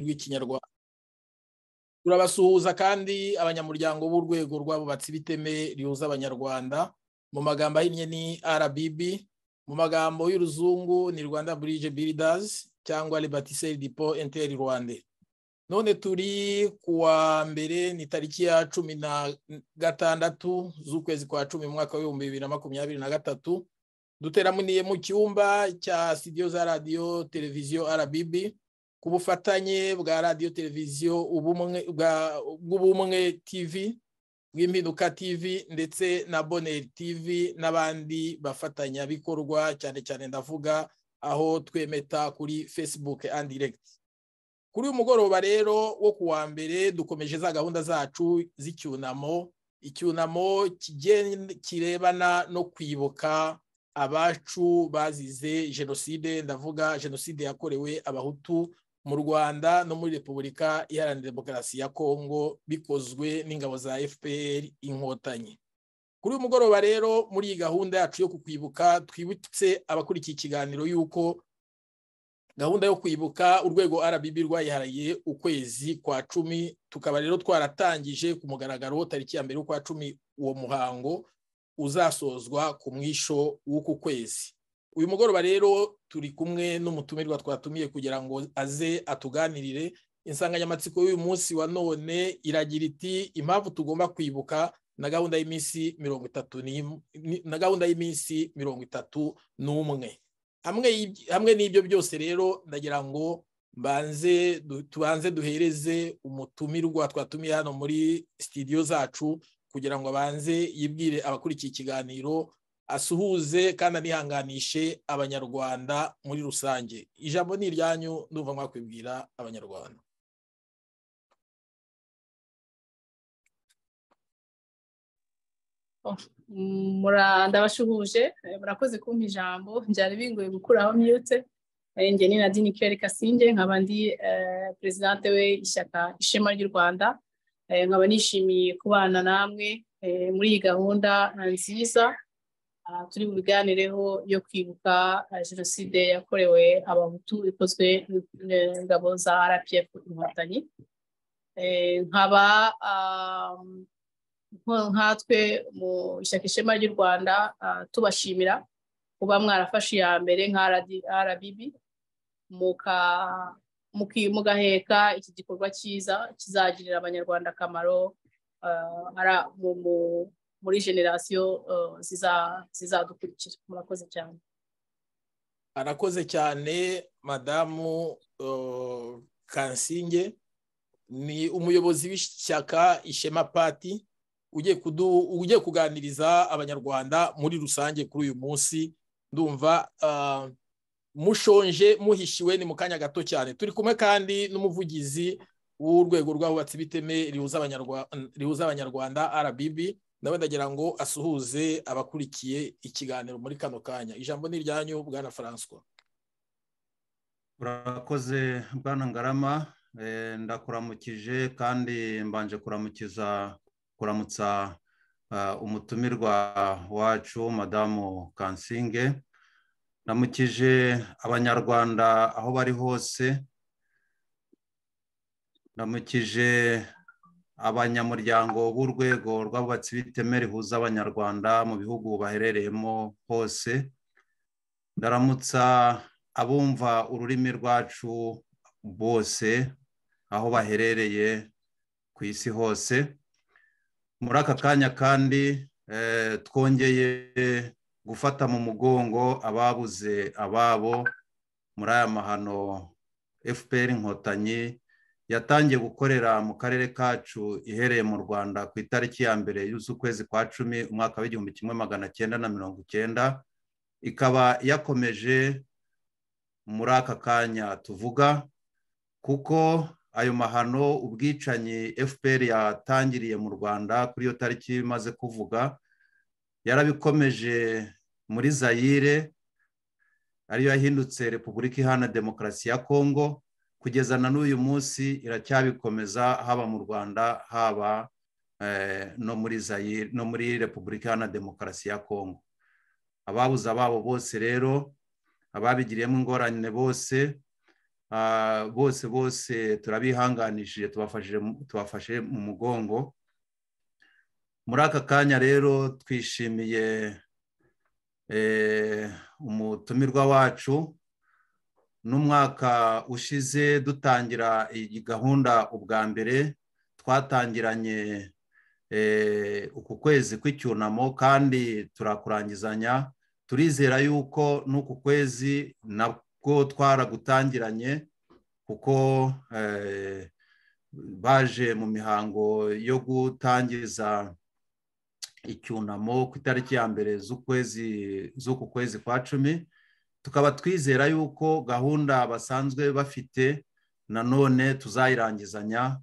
rw'ikinyarwanda turabasuhuza kandi abanyamuryango b'urwego rw'abubatsi b'iteme rihuza abanyarwanda mu magambo ahinnye ni RBB mu magambo y'uruzungu ni rwanda Bridge biridazi cyangwa rebatiseri dipo enteri rwanda none turi ku wa mbere ni tariki ya cumi na gatandatu z'ukwezi kwa cumi mu mwaka w'ibihumbi bibiri na makumyabiri na gatatu duteraminiye mu cyumba cya sitidiyo za radiyo televiziyo RBB ku bufatanye bwa radiyo televiziyo bw'ubumwe tv bw'impinduka tv ndetse na boneri tv n'abandi bafatanyabikorwa cyane cyane ndavuga aho twemeta kuri facebook and direct kuri uyu mugoroba rero wo ku wa mbere dukomeje za gahunda zacu z'icyunamo icyunamo kirebana no kwibuka abacu bazize jenoside ndavuga jenoside yakorewe abahutu mu rwanda no muri repubulika iharanira demokarasi ya kongo bikozwe n'ingabo za fpr inkotanyi kuri uyu mugoroba rero muri iyi gahunda yacu yo kukwibuka twibutse abakurikiye ikiganiro y'uko gahunda yo kwibuka urwego RBB rwayihariye ukwezi kwa cumi tukaba rero twaratangije ku mugaragaro tariki ya mbere y'ukwa cumi uwo muhango uzasozwa ku mwisho w'uku kwezi uyu mugoroba rero turi kumwe n'umutumirwa twatumiye kugira ngo aze atuganirire insanganyamatsiko y'uyu munsi wa none iragira iti impamvu tugomba kwibuka na gahunda y'iminsi mirongo itatu na gahunda y'iminsi mirongo itatu n'umwe hamwe n'ibyo byose rero ndagira ngo mbanze tubanze duhereze umutumirwa twatumiye hano muri sitidiyo zacu kugira ngo abanze yibwire abakurikiye ikiganiro asuhuze kandi anihanganishe abanyarwanda muri rusange ijambo ni iryanyu ndumva mwakwibwira abanyarwanda oh, ndabashuhuje eh, murakoze kumpa ijambo byari bingoye gukuraho myute eh, njye ni nadine keri kasinge nkaba ndi eh, perezidante we ishyaka ishema ry'u rwanda nkaba nishimiye kubana namwe muri iyi gahunda nziza turi bubiganireho yo kwibuka eh, jenoside yakorewe abahutu ikozwe n'ingabo eh, za rpf inkotanyi eh, nkaba nkatwe mu ishyaka ishema ry'u rwanda ah, tubashimira kuba mwarafashe iya mbere nka rbb mugaheka iki gikorwa cyiza kizagirira abanyarwanda akamaro ah, muri generasiyo zizadukurikira murakoze cyane arakoze cyane madamu kansinge ni umuyobozi w'ishyaka ishema pati ugiye kuganiriza abanyarwanda muri rusange kuri uyu munsi ndumva mushonje muhishiwe ni mu kanya gato cyane turi kumwe kandi n'umuvugizi w'urwego rw'abubatsi biteme rihuza abanyarwanda arabibi. nawe ndagira ngo asuhuze abakurikiye ikiganiro muri kano kanya ijambo ni iryanyu bwana François urakoze bwana ngarama eh, ndakuramukije kandi mbanje kuramukiza kuramutsa eh, umutumirwa wacu madamu kansinge ndamukije abanyarwanda aho bari hose ndamukije abanyamuryango b'urwego rw'abubatsi b'iteme rihuza abanyarwanda mu bihugu baherereyemo hose ndaramutsa abumva ururimi rwacu bose aho baherereye ku isi hose muri aka kanya kandi eh, twongeye gufata mu mugongo ababuze ababo muri aya mahano fpr inkotanyi yatangiye gukorera mu karere kacu ihereye mu rwanda ku itariki ya mbere y'ukwezi kwa cumi umwaka w'igihumbi kimwe magana cyenda na mirongo icyenda ikaba yakomeje muri aka kanya tuvuga kuko ayo mahano ubwicanyi fpr yatangiriye mu rwanda kuri iyo tariki imaze kuvuga yarabikomeje muri zayire ariyo yahindutse repubulika ihana demokarasi ya kongo kugeza na n'uyu munsi iracyabikomeza haba mu rwanda haba eh, no muri zayire no muri repubulika iharanira demokarasi ya kongo ababuze ababo bose rero ababigiriyemo ingorane bose ah, bose bose turabihanganishije tubafashe mu mugongo muri aka kanya rero twishimiye eh, umutumirwa wacu n'umwaka ushize dutangira iyi gahunda ubwa mbere twatangiranye eh, uku kwezi kw'icyunamo kandi turakurangizanya turizera yuko n'uku kwezi nabwo twaragutangiranye kuko eh, baje mu mihango yo gutangiza icyunamo ku itariki ya mbere z'uku kwezi kwa cumi tukaba twizera yuko gahunda basanzwe bafite nanone tuzayirangizanya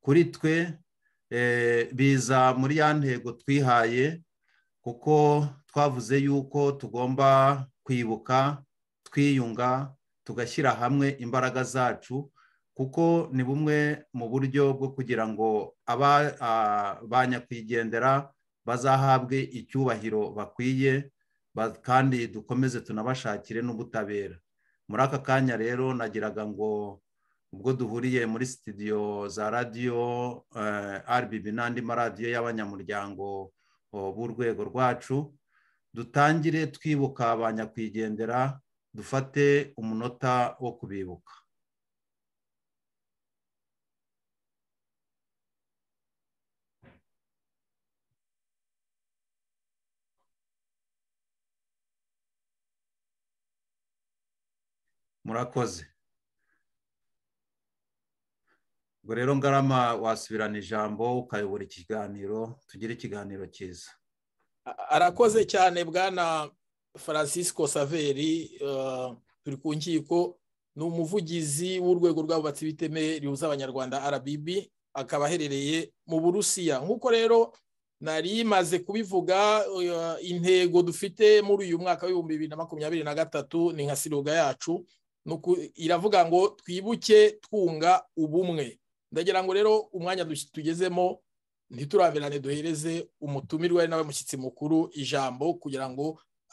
kuri twe eh, biza muri ya ntego twihaye kuko twavuze yuko tugomba kwibuka twiyunga tugashyira hamwe imbaraga zacu kuko ni bumwe mu buryo bwo kugira ngo ba ah, nyakwigendera bazahabwe icyubahiro bakwiye kandi dukomeze tunabashakire n'ubutabera muri aka kanya rero nagiraga ngo ubwo duhuriye muri sitidiyo za radiyo eh, RBB n'andi maradiyo y'abanyamuryango b'urwego rwacu dutangire twibuka ba nyakwigendera dufate umunota wo kubibuka murakoze ubwo rero ngarama wasubirana ijambo ukayobora ikiganiro tugire ikiganiro cyiza arakoze cyane bwana francisco saveri uh, turi ku nkiko ni umuvugizi w'urwego rw'abubatsi b'iteme rihuza abanyarwanda rbb akaba aherereye mu burusiya nk'uko rero nari imaze kubivuga uh, intego dufite muri uyu mwaka w'ibihumbi bibiri na makumyabiri na gatatu ni nka siruga yacu iravuga ngo twibuke twunga ubumwe ndagira ngo rero umwanya tugezemo ntituraberane duhereze umutumirwa nawe mushyitsi mukuru ijambo kugira ngo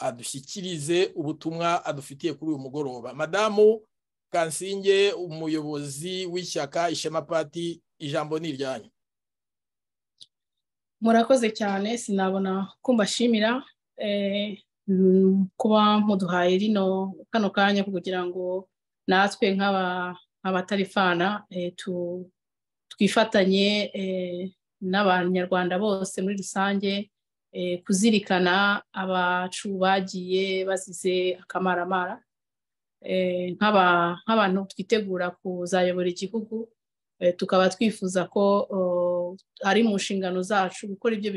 adushyikirize ubutumwa adufitiye kuri uyu mugoroba madamu kansinge umuyobozi w'ishyaka ishema pati ijambo ni iryanyu murakoze cyane sinabona ko mbashimira eh, kuba muduhaye rino kano kanya kugira ngo natwe nk'abatarifana eh, twifatanye eh, n'abanyarwanda bose muri rusange eh, kuzirikana abacu bagiye bazize akamaramara nk'abantu twitegura kuzayobora igihugu tukaba twifuza ko oh, ari mu nshingano zacu gukora ibyo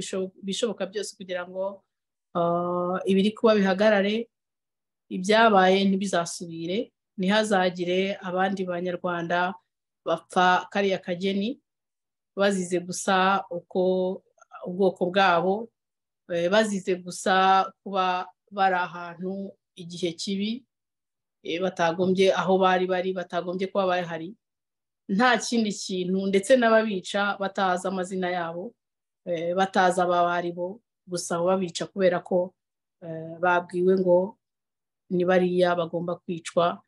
bishoboka byose kugira ngo Ah, ibiri kuba bihagarare ibyabaye ntibizasubire ntihazagire abandi banyarwanda bapfa kariya kageni bazize gusa uko ubwoko bwabo eh, bazize gusa kuba bari ahantu igihe kibi eh, batagombye aho bari bari batagombye kuba bahari nta kindi kintu ndetse n'ababica batazi amazina yabo bataza eh, batazi bo gusa babica kubera ko eh, babwiwe ngo ni bariya bagomba kwicwa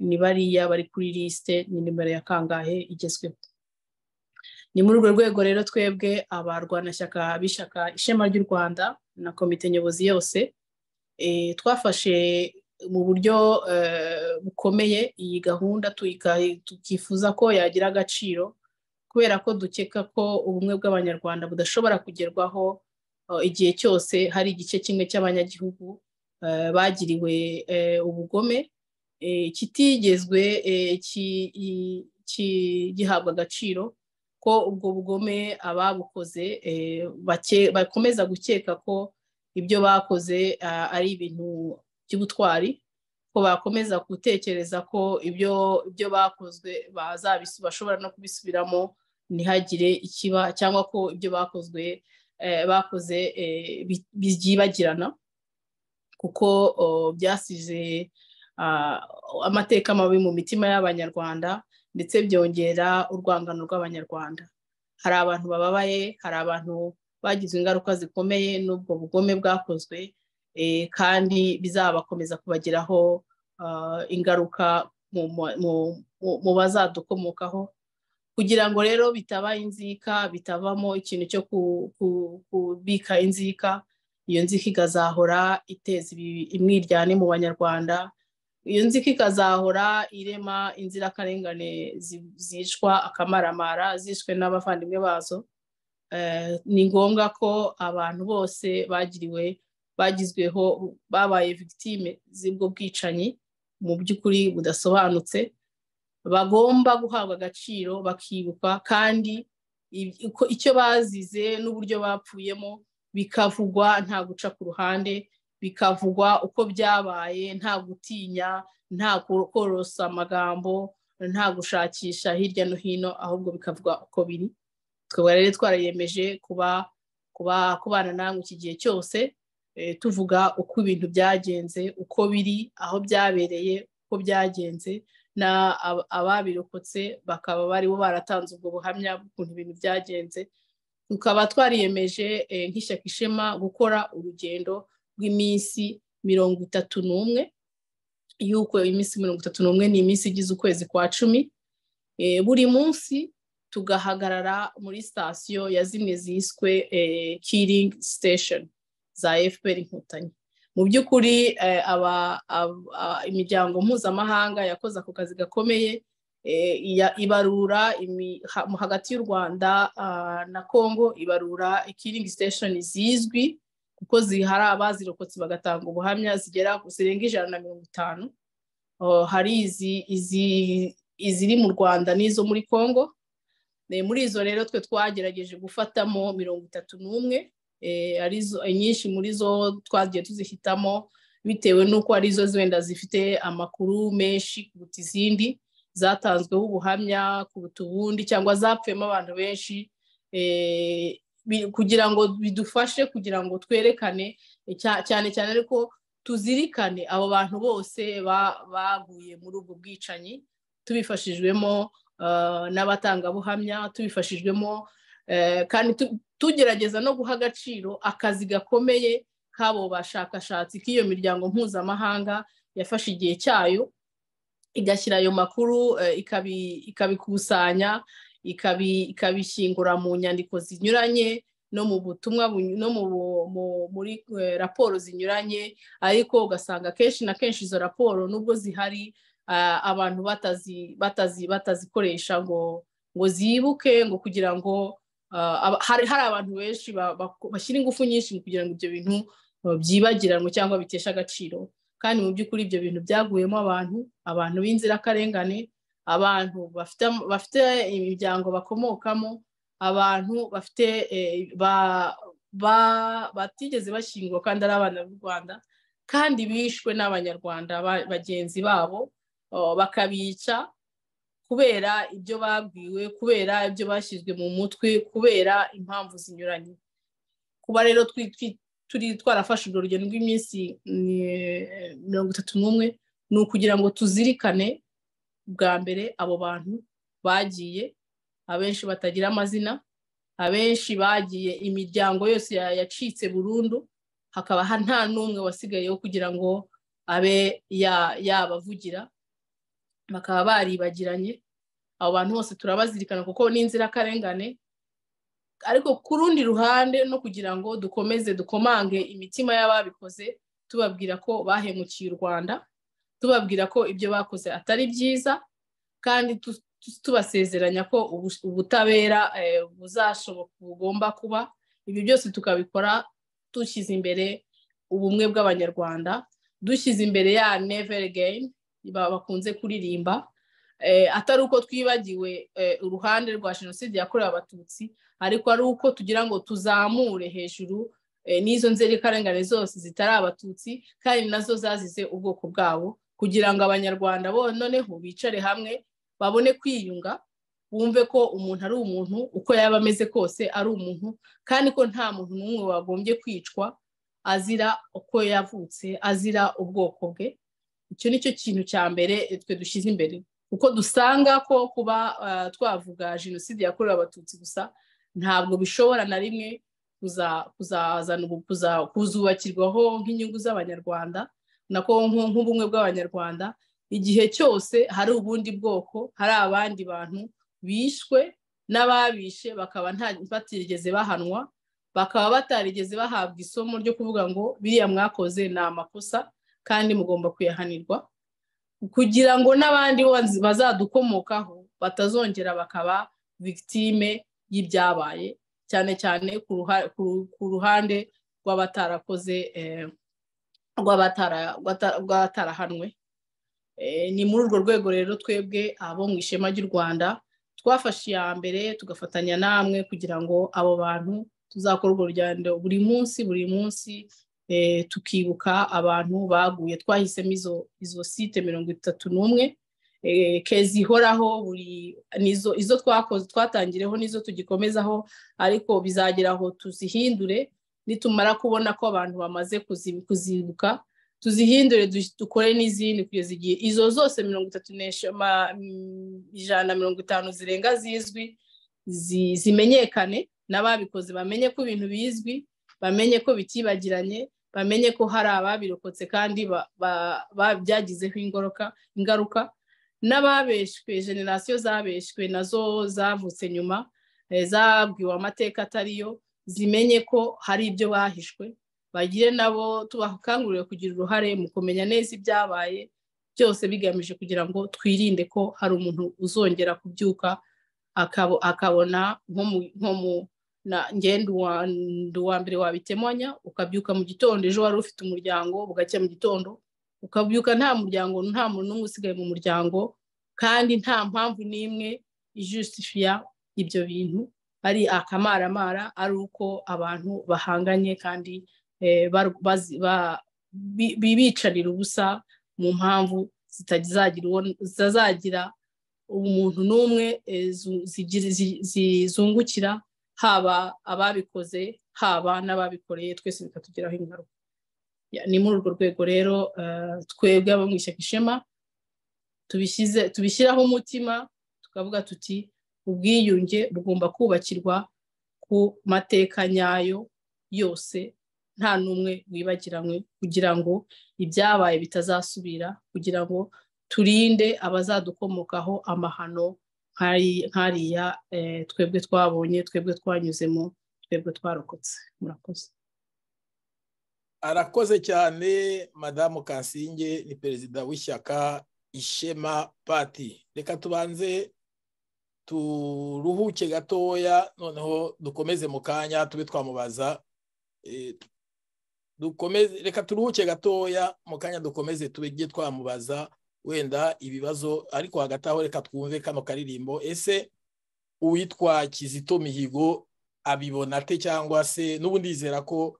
ni bariya bari kuri lisite ni nimero ya kangahe igezweho ni muri urwo rwego rero twebwe abarwanashyaka b'ishyaka ishema ry'u rwanda na komite nyobozi yose eh, twafashe mu buryo eh, bukomeye iyi gahunda tukifuza ko yagira agaciro kubera ko dukeka ko ubumwe bw'abanyarwanda budashobora kugerwaho igihe cyose hari igice kimwe cy'abanyagihugu bagiriwe ubugome kitigezwe gihabwa agaciro ko ubwo bugome ababukoze bakomeza gukeka ko ibyo bakoze ari ibintu by'ubutwari ko bakomeza gutekereza ko ibyo ibyo bakozwe bashobora no kubisubiramo ntihagire ikiba cyangwa ko ibyo bakozwe Eh, bakoze eh, byibagirana kuko byasize amateka mabi mu mitima y'abanyarwanda ndetse byongera urwangano rw'abanyarwanda hari abantu bababaye hari abantu bagize ingaruka zikomeye n'ubwo bugome bwakozwe eh, kandi bizabakomeza kubageraho ingaruka mu bazadukomokaho kugira ngo rero bitaba inzika bitavamo ikintu cyo kubika inzika iyo nzika ikazahora iteza imwiryane mu banyarwanda iyo nzika ikazahora irema inzirakarengane zicwa akamaramara zishwe n'abavandimwe bazo eh, ni ngombwa ko abantu bose bagiriwe bagizweho babaye victime z'ubwo bwicanyi mu by'ukuri budasobanutse bagomba guhabwa agaciro bakibukwa kandi icyo bazize n'uburyo bapfuyemo bikavugwa nta guca ku ruhande bikavugwa uko byabaye nta gutinya nta korosa amagambo nta gushakisha hirya no hino ahubwo bikavugwa uko biri twaba rero twarayemeje kuba kuba kubana namwe iki gihe cyose eh, tuvuga uko ibintu byagenze uko biri aho byabereye uko byagenze ababirokotse bakaba baribo baratanze ubwo buhamya bw'ukuntu ibintu byagenze tukaba twariyemeje eh, nk'ishyaka ishema gukora urugendo rw'iminsi mirongo itatu n'umwe y'uko iminsi mirongo itatu n'umwe ni iminsi igize ukwezi kwa cumi eh, buri munsi tugahagarara muri sitasiyo ya zimwe ziswe eh, kiringi sitesheni za fpr inkotanyi mu by'ukuri eh, imiryango mpuzamahanga yakoze ako kazi gakomeye eh, ibarura hagati y'u rwanda ah, na congo ibarura ikiringi sitesheni zizwi kuko zihari abazirokotse bagatanga ubuhamya zigera zirenga ijana na mirongo itanu hari iziri mu rwanda n'izo muri congo eh, muri izo rero twe twagerageje gufatamo mirongo itatu n'umwe Eh, inyinshi eh, muri zo twagiye tuzihitamo bitewe n'uko ari zo wenda zifite amakuru menshi kuruta izindi zatanzweho ubuhamya kuruta ubundi cyangwa zapfuyemo abantu benshi eh, kugira ngo bidufashe kugira ngo twerekane cyane cyane ariko tuzirikane abo bantu bose baguye muri ubwo bwicanyi tubifashijwemo ah, n'abatangabuhamya tubifashijwemo Eh, kandi tugerageza no guha agaciro akazi gakomeye k'abo bashakashatsi k'iyo miryango mpuzamahanga yafashe igihe cyayo igashyira ayo makuru eh, ikabikusanya ikabishyingura mu nyandiko zinyuranye no mu butumwa no muri eh, raporo zinyuranye ariko ugasanga kenshi na kenshi izo raporo nubwo zihari ah, abantu batazikoresha ngo ngo zibuke ngo kugira ngo Uh, hari abantu benshi bashyira ingufu nyinshi mu kugira ngo ibyo bintu uh, byibagiranwe cyangwa biteshe agaciro kandi mu by'ukuri ibyo bintu byaguyemo abantu abantu b'inzirakarengane abantu bafite imiryango bakomokamo abantu bafite eh, batigeze bashyingurwa kandi ari abana b'u rwanda kandi bishwe n'abanyarwanda bagenzi babo uh, bakabica kubera ibyo babwiwe kubera ibyo bashyizwe mu mutwe kubera impamvu zinyuranye kuba rero turi twarafashe urwo rugendo rw'iminsi eh, mirongo itatu n'umwe ni ukugira ngo tuzirikane bwa mbere abo bantu bagiye abenshi batagira amazina abenshi bagiye imiryango yose yacitse burundu hakaba nta n'umwe wasigayeho kugira ngo abe yabavugira bakaba baribagiranye abo bantu bose turabazirikana kuko ni inzirakarengane ariko ku rundi ruhande no kugira ngo dukomeze dukomange imitima y'ababikoze tubabwira ko bahemukiye u rwanda tubabwira ko ibyo bakoze atari byiza kandi tubasezeranya ko ubutabera eh, buzashoboka bugomba kuba ibi byose tukabikora dushyize imbere ubumwe bw'abanyarwanda dushyize imbere ya never again bakunze kuririmba eh, atari uko twibagiwe eh, uruhande rwa jenoside yakorewe abatutsi ariko ari uko tugira ngo tuzamure hejuru eh, n'izo nzerakarengane zose zitari abatutsi kandi nazo zazize ubwoko bwabo kugira ngo abanyarwanda bo noneho bicare hamwe babone kwiyunga bumve ko umuntu ari umuntu uko yaba ameze kose ari umuntu kandi ko nta muntu n'umwe wagombye kwicwa azira uko yavutse azira ubwoko bwe icyo ni cyo kintu cya mbere eh, twe dushyize imbere kuko dusanga ko kuba eh, twavuga jenoside yakorewe abatutsi gusa ntabwo bishobora na rimwe kuzazana kuzubakirwaho nk'inyungu z'abanyarwanda nako nk'ubumwe bw'abanyarwanda igihe cyose hari ubundi bwoko hari abandi bantu bishwe n'ababishe bakaba batigeze bahanwa bakaba batarigeze bahabwa isomo ryo kuvuga ngo biriya mwakoze ni amakosa kandi mugomba kuyahanirwa kugira ngo n'abandi bazadukomokaho batazongera bakaba victime y'ibyabaye cyane cyane ku ruhande rw'abatarakoze eh, rw'abatarahanwe eh, ni muri urwo rwego rero twebwe abo mu ishema ry'u rwanda twafashe iya mbere tugafatanya namwe kugira ngo abo bantu tuzakora urwo rugendo buri munsi buri munsi Eh, tukibuka abantu baguye twahisemo izo izo site mirongo itatu n'umwe eh, kezi ihoraho buri nizo izo twakoze twatangireho nizo tugikomezaho ariko bizagera aho tuzihindure nitumara kubona ko abantu bamaze kuzibuka tuzihindure dukore n'izindi kugeza igihe izo zose mirongo itatu mm, ijana mirongo itanu zirenga zizwi zimenyekane n'ababikoze bamenye ko ibintu bizwi bamenye ko bitibagiranye bamenye ko hari ababirokotse kandi byagizeho ingaruka n'ababeshwe generasiyo zabeshwe nazo zavutse nyuma eh, zabwiwe amateka yo zimenye ko hari ibyo bahishwe bagire nabo tubakangurire kugira uruhare mu kumenya neza ibyabaye byose bigamije kugira ngo twirinde ko hari umuntu uzongera kubyuka akabona nko mu ngende uwa mbere wabitemanya ukabyuka mu gitondo ejo wari ufite umuryango bugacya mu gitondo ukabyuka nta muryango nta muntu n'umwe usigaye mu muryango kandi nta mpamvu n'imwe ijusifiya ibyo bintu ari akamaramara ari uko abantu bahanganye kandi eh, bibicarira ubusa mu mpamvu zitazagira umuntu n'umwe eh, zizungukira haba ababikoze haba n'ababikoreye twese bikatugiraho ingaruka ni muri urwo rwego rero eh, twebwe abo mu ishyaka ishema tubishyiraho umutima tukavuga tuti ubwiyunge bugomba kubakirwa ku mateka nyayo yose nta n'umwe wibagiranywe kugira ngo ibyabaye bitazasubira kugira ngo turinde abazadukomokaho amahano nkariya eh, twebwe twabonye twebwe twanyuzemo twebwe twarokotse murakoze arakoze cyane madamu kasinge ni perezida w'ishyaka ishema pati reka tubanze turuhuke gatoya noneho dukomeze mu kanya tube twamubaza eh, reka turuhuke gatoya mu kanya dukomeze tube twamubaza wenda ibibazo ariko hagati aho reka twumve kano karirimbo ese uwitwa kizito mihigo abibona ate cyangwa se n'ubundi yizera ko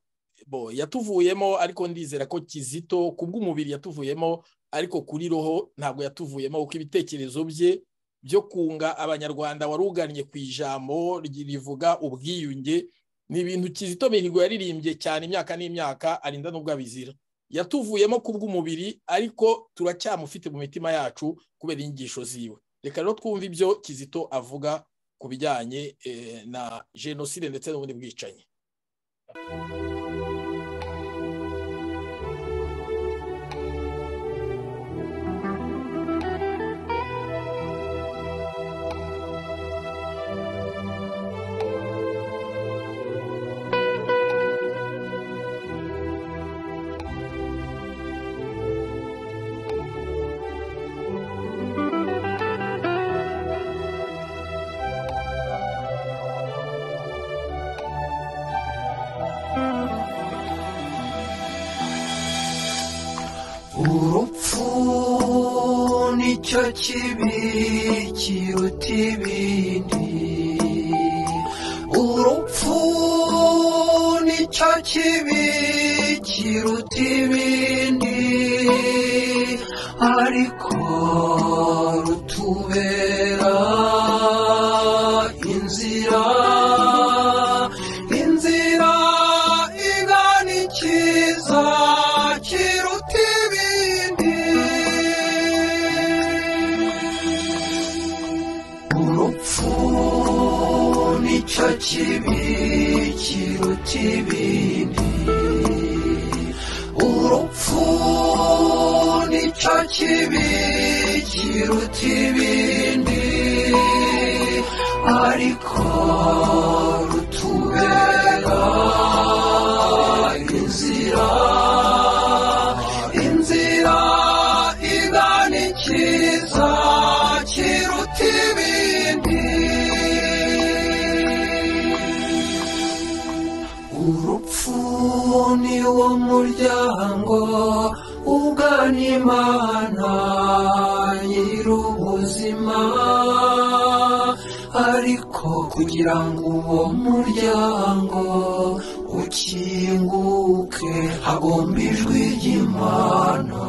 bo yatuvuyemo ariko ndizera ko kizito ku bw'umubiri yatuvuyemo ariko kuri roho ntabwo yatuvuyemo kuko ibitekerezo bye byo kunga abanyarwanda waruganye ku ijambo rivuga ubwiyunge ni ibintu kizito mihigo yaririmbye cyane imyaka n'imyaka arinda n'ubwo abizira yatuvuyemo ku bw'umubiri ariko turacyamufite mu mitima yacu kubera inyigisho ziwe reka rero twumve ibyo kizito avuga ku bijyanye eh, na jenoside ndetse n'ubundi bwicanyi ikibi kiruta ibindi urupfu nicyo kibi kiruta ibindi ariko kibi kiruta ibindi urupfu nicyo kibi kiruta ibindi ariko imana nyir'ubuzima ariko kugira ngo uwo muryango ukinguke hagomba ijwi ry'imana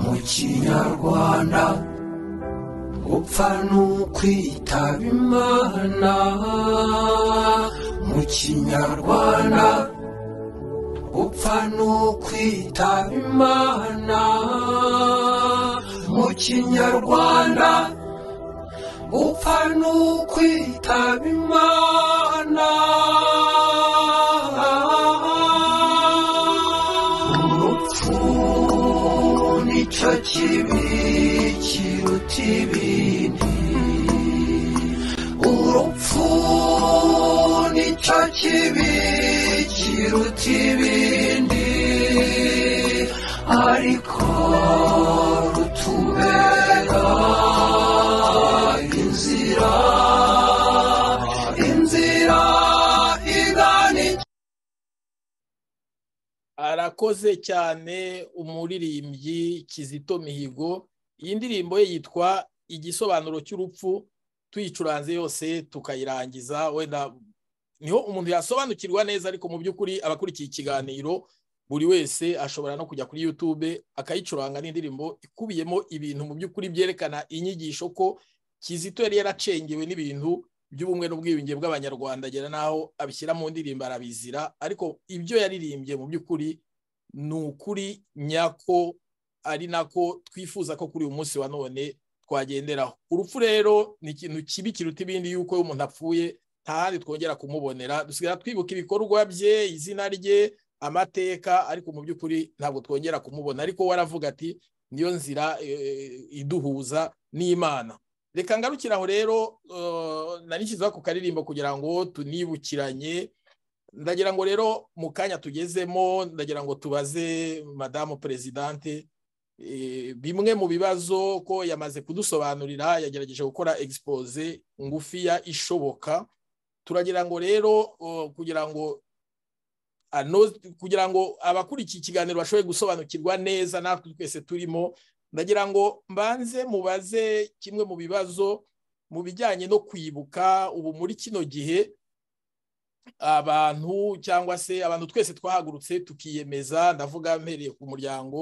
mu kinyarwanda upfa n'ukwitaba imana mu kinyarwanda hano kwita imana mu kinyarwanda upfa n'ukwitaba imana urupfu nicyo kibi kiruta ibindi urupfu nicyo kibi kiruta ibindi ariko rutubera inzira inzira igana arakoze cyane umuririmbyi kizito mihigo iyi ndirimbo ye yitwa igisobanuro cy'urupfu tuyicuranze yose tukayirangiza wenda niho umuntu yasobanukirwa neza ariko mu by'ukuri abakurikiye ikiganiro buri wese ashobora no kujya kuri YouTube akayicuranga n'indirimbo ikubiyemo ibintu mu by'ukuri byerekana inyigisho ko kizito yari yaracengewe n'ibintu by'ubumwe n'ubwiyunge bw'abanyarwanda agera n'aho abishyira mu ndirimbo arabizira ariko ibyo yaririmbye mu by'ukuri ni ukuri nyako ari nako twifuza ko kuri uyu munsi wa none twagenderaho urupfu rero ni ikintu kibi kiruta ibindi yuko umuntu apfuye ntahandi twongera kumubonera dusigaye twibuka ibikorwa bye izina rye amateka ariko mu by'ukuri ntabwo twongera kumubona ariko waravuga ati niyo nzira eh, eh, iduhuza n'imana reka ngarukira aho rero eh, narishyizeho ku karirimbo kugira ngo tunibukiranye ndagira ngo rero mu kanya tugezemo ndagira ngo tubaze madamu perezidante bimwe mu bibazo ko yamaze kudusobanurira yagerageje gukora egisipoze ngufiya ishoboka turagira ngo rero kugira ngo kugira ngo abakurikiye ikiganiro bashobore gusobanukirwa neza natwe twese turimo ndagira ngo mbanze mubaze kimwe mu bibazo mu bijyanye no kwibuka ubu muri kino gihe abantu cyangwa se abantu twese twahagurutse tukiyemeza ndavuga mpereye ku muryango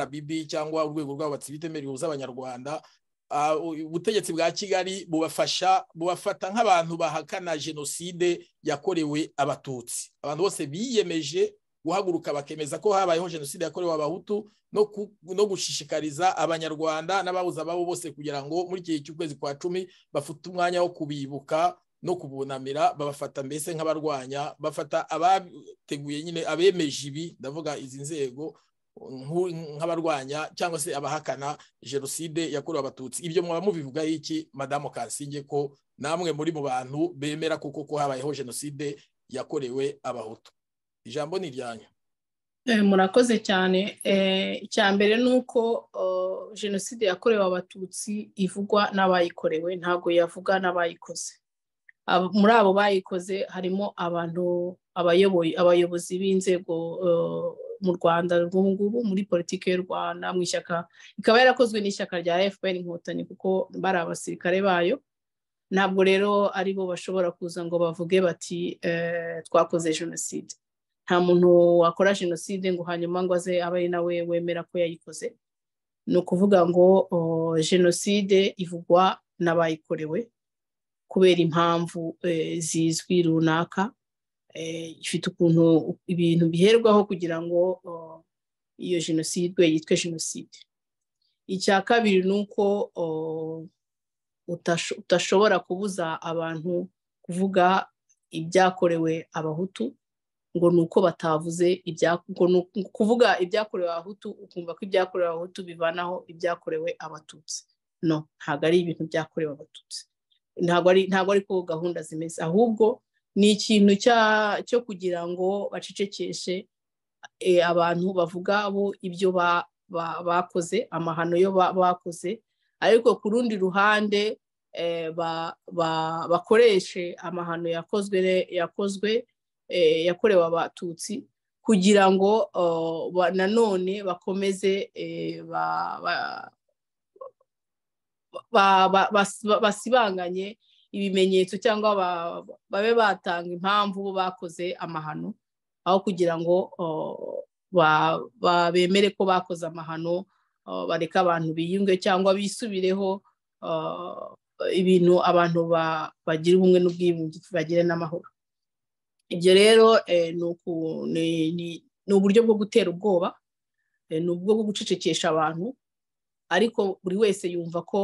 RBB cyangwa urwego rw'ababatsi bitemera ibihuza abanyarwanda Ah, ubutegetsi bwa kigali bubafasha bubafata nk'abantu bahakana jenoside yakorewe abatutsi abantu bose biyemeje guhaguruka bakemeza ko habayeho jenoside yakorewe abahutu no gushishikariza abanyarwanda n'ababuze babo bose kugira ngo muri iki cy'ukwezi kwa cumi bafite umwanya wo kubibuka no kubunamira babafata mbese nk'abarwanya bafata abateguye nyine abemeje ibi ndavuga izi nzego nk'abarwanya cyangwa se abahakana jenoside yakorewe abatutsi ibyo mwaba mubivuga iki madamu kasinge ko namwe muri mu bantu bemera kuko ko habayeho jenoside yakorewe abahutu ijambo ni iryanyu eh, murakoze cyane eh, icya mbere ni uko jenoside yakorewe abatutsi ivugwa n'abayikorewe ntabwo yavuga n'abayikoze muri abo bayikoze harimo abantu abayobozi b'inzego mu rwanda rw'ubu muri politiki y'u rwanda mu ishyaka ikaba yarakozwe n'ishyaka rya fpr inkotanyi kuko bari abasirikare bayo ntabwo rero ari bo bashobora kuza ngo bavuge bati eh, twakoze jenoside nta muntu wakora jenoside ngo hanyuma ngo aze abe ari nawe wemera ko yayikoze ni ukuvuga ngo jenoside ivugwa n'abayikorewe kubera impamvu eh, zizwi runaka Eh, ifite ukuntu ibintu biherwaho kugira ngo oh, iyo jenoside yitwe jenoside icya kabiri ni uko oh, utashobora kubuza abantu kuvuga ibyakorewe abahutu ngo ni uko batavuze kuvuga ibyakorewe abahutu ukumva ko ibyakorewe abahutu bivanaho ibyakorewe abatutsi no ntabwo ari ibintu byakorewe abatutsi ntabwo ari ko gahunda zimeze ahubwo ni ikintu cyo kugira ngo bacecekeshe e, abantu bavuga bo ibyo bakoze amahano yo bakoze ariko ku rundi ruhande e, bakoreshe amahano yakozwe yakozwe e, yakorewe abatutsi kugira ngo nanone bakomeze basibanganye ibimenyetso cyangwa babe batanga impamvu bakoze amahano aho kugira ngo bemere ko bakoze amahano bareka abantu biyunge cyangwa bisubireho ibintu abantu bagira ubumwe n'ubwiyunge bagire n'amahoro ibyo rero e, ni uburyo bwo gutera ubwoba e, ni ubwo bwo gucecekesha abantu ariko buri wese yumva ko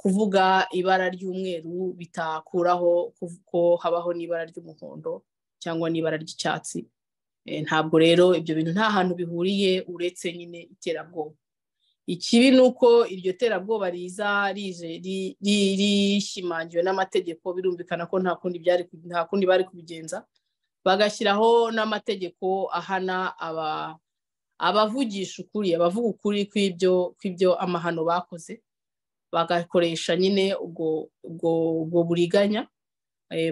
kuvuga ibara ry'umweru bitakuraho ko habaho n'ibara ry'umuhondo cyangwa n'ibara ry'icyatsi eh, ntabwo rero ibyo bintu nta hantu bihuriye uretse nyine iterabwoba ikibi ni uko iryo terabwoba riza rije rishimangiwe n'amategeko birumvikana ko nta kundi byari nta kundi bari kubigenza bagashyiraho n'amategeko ahana aba abavugisha ukuri abavuga ukuri kw’ibyo kw'ibyo amahano bakoze bagakoresha nyine ubwo buriganya eh,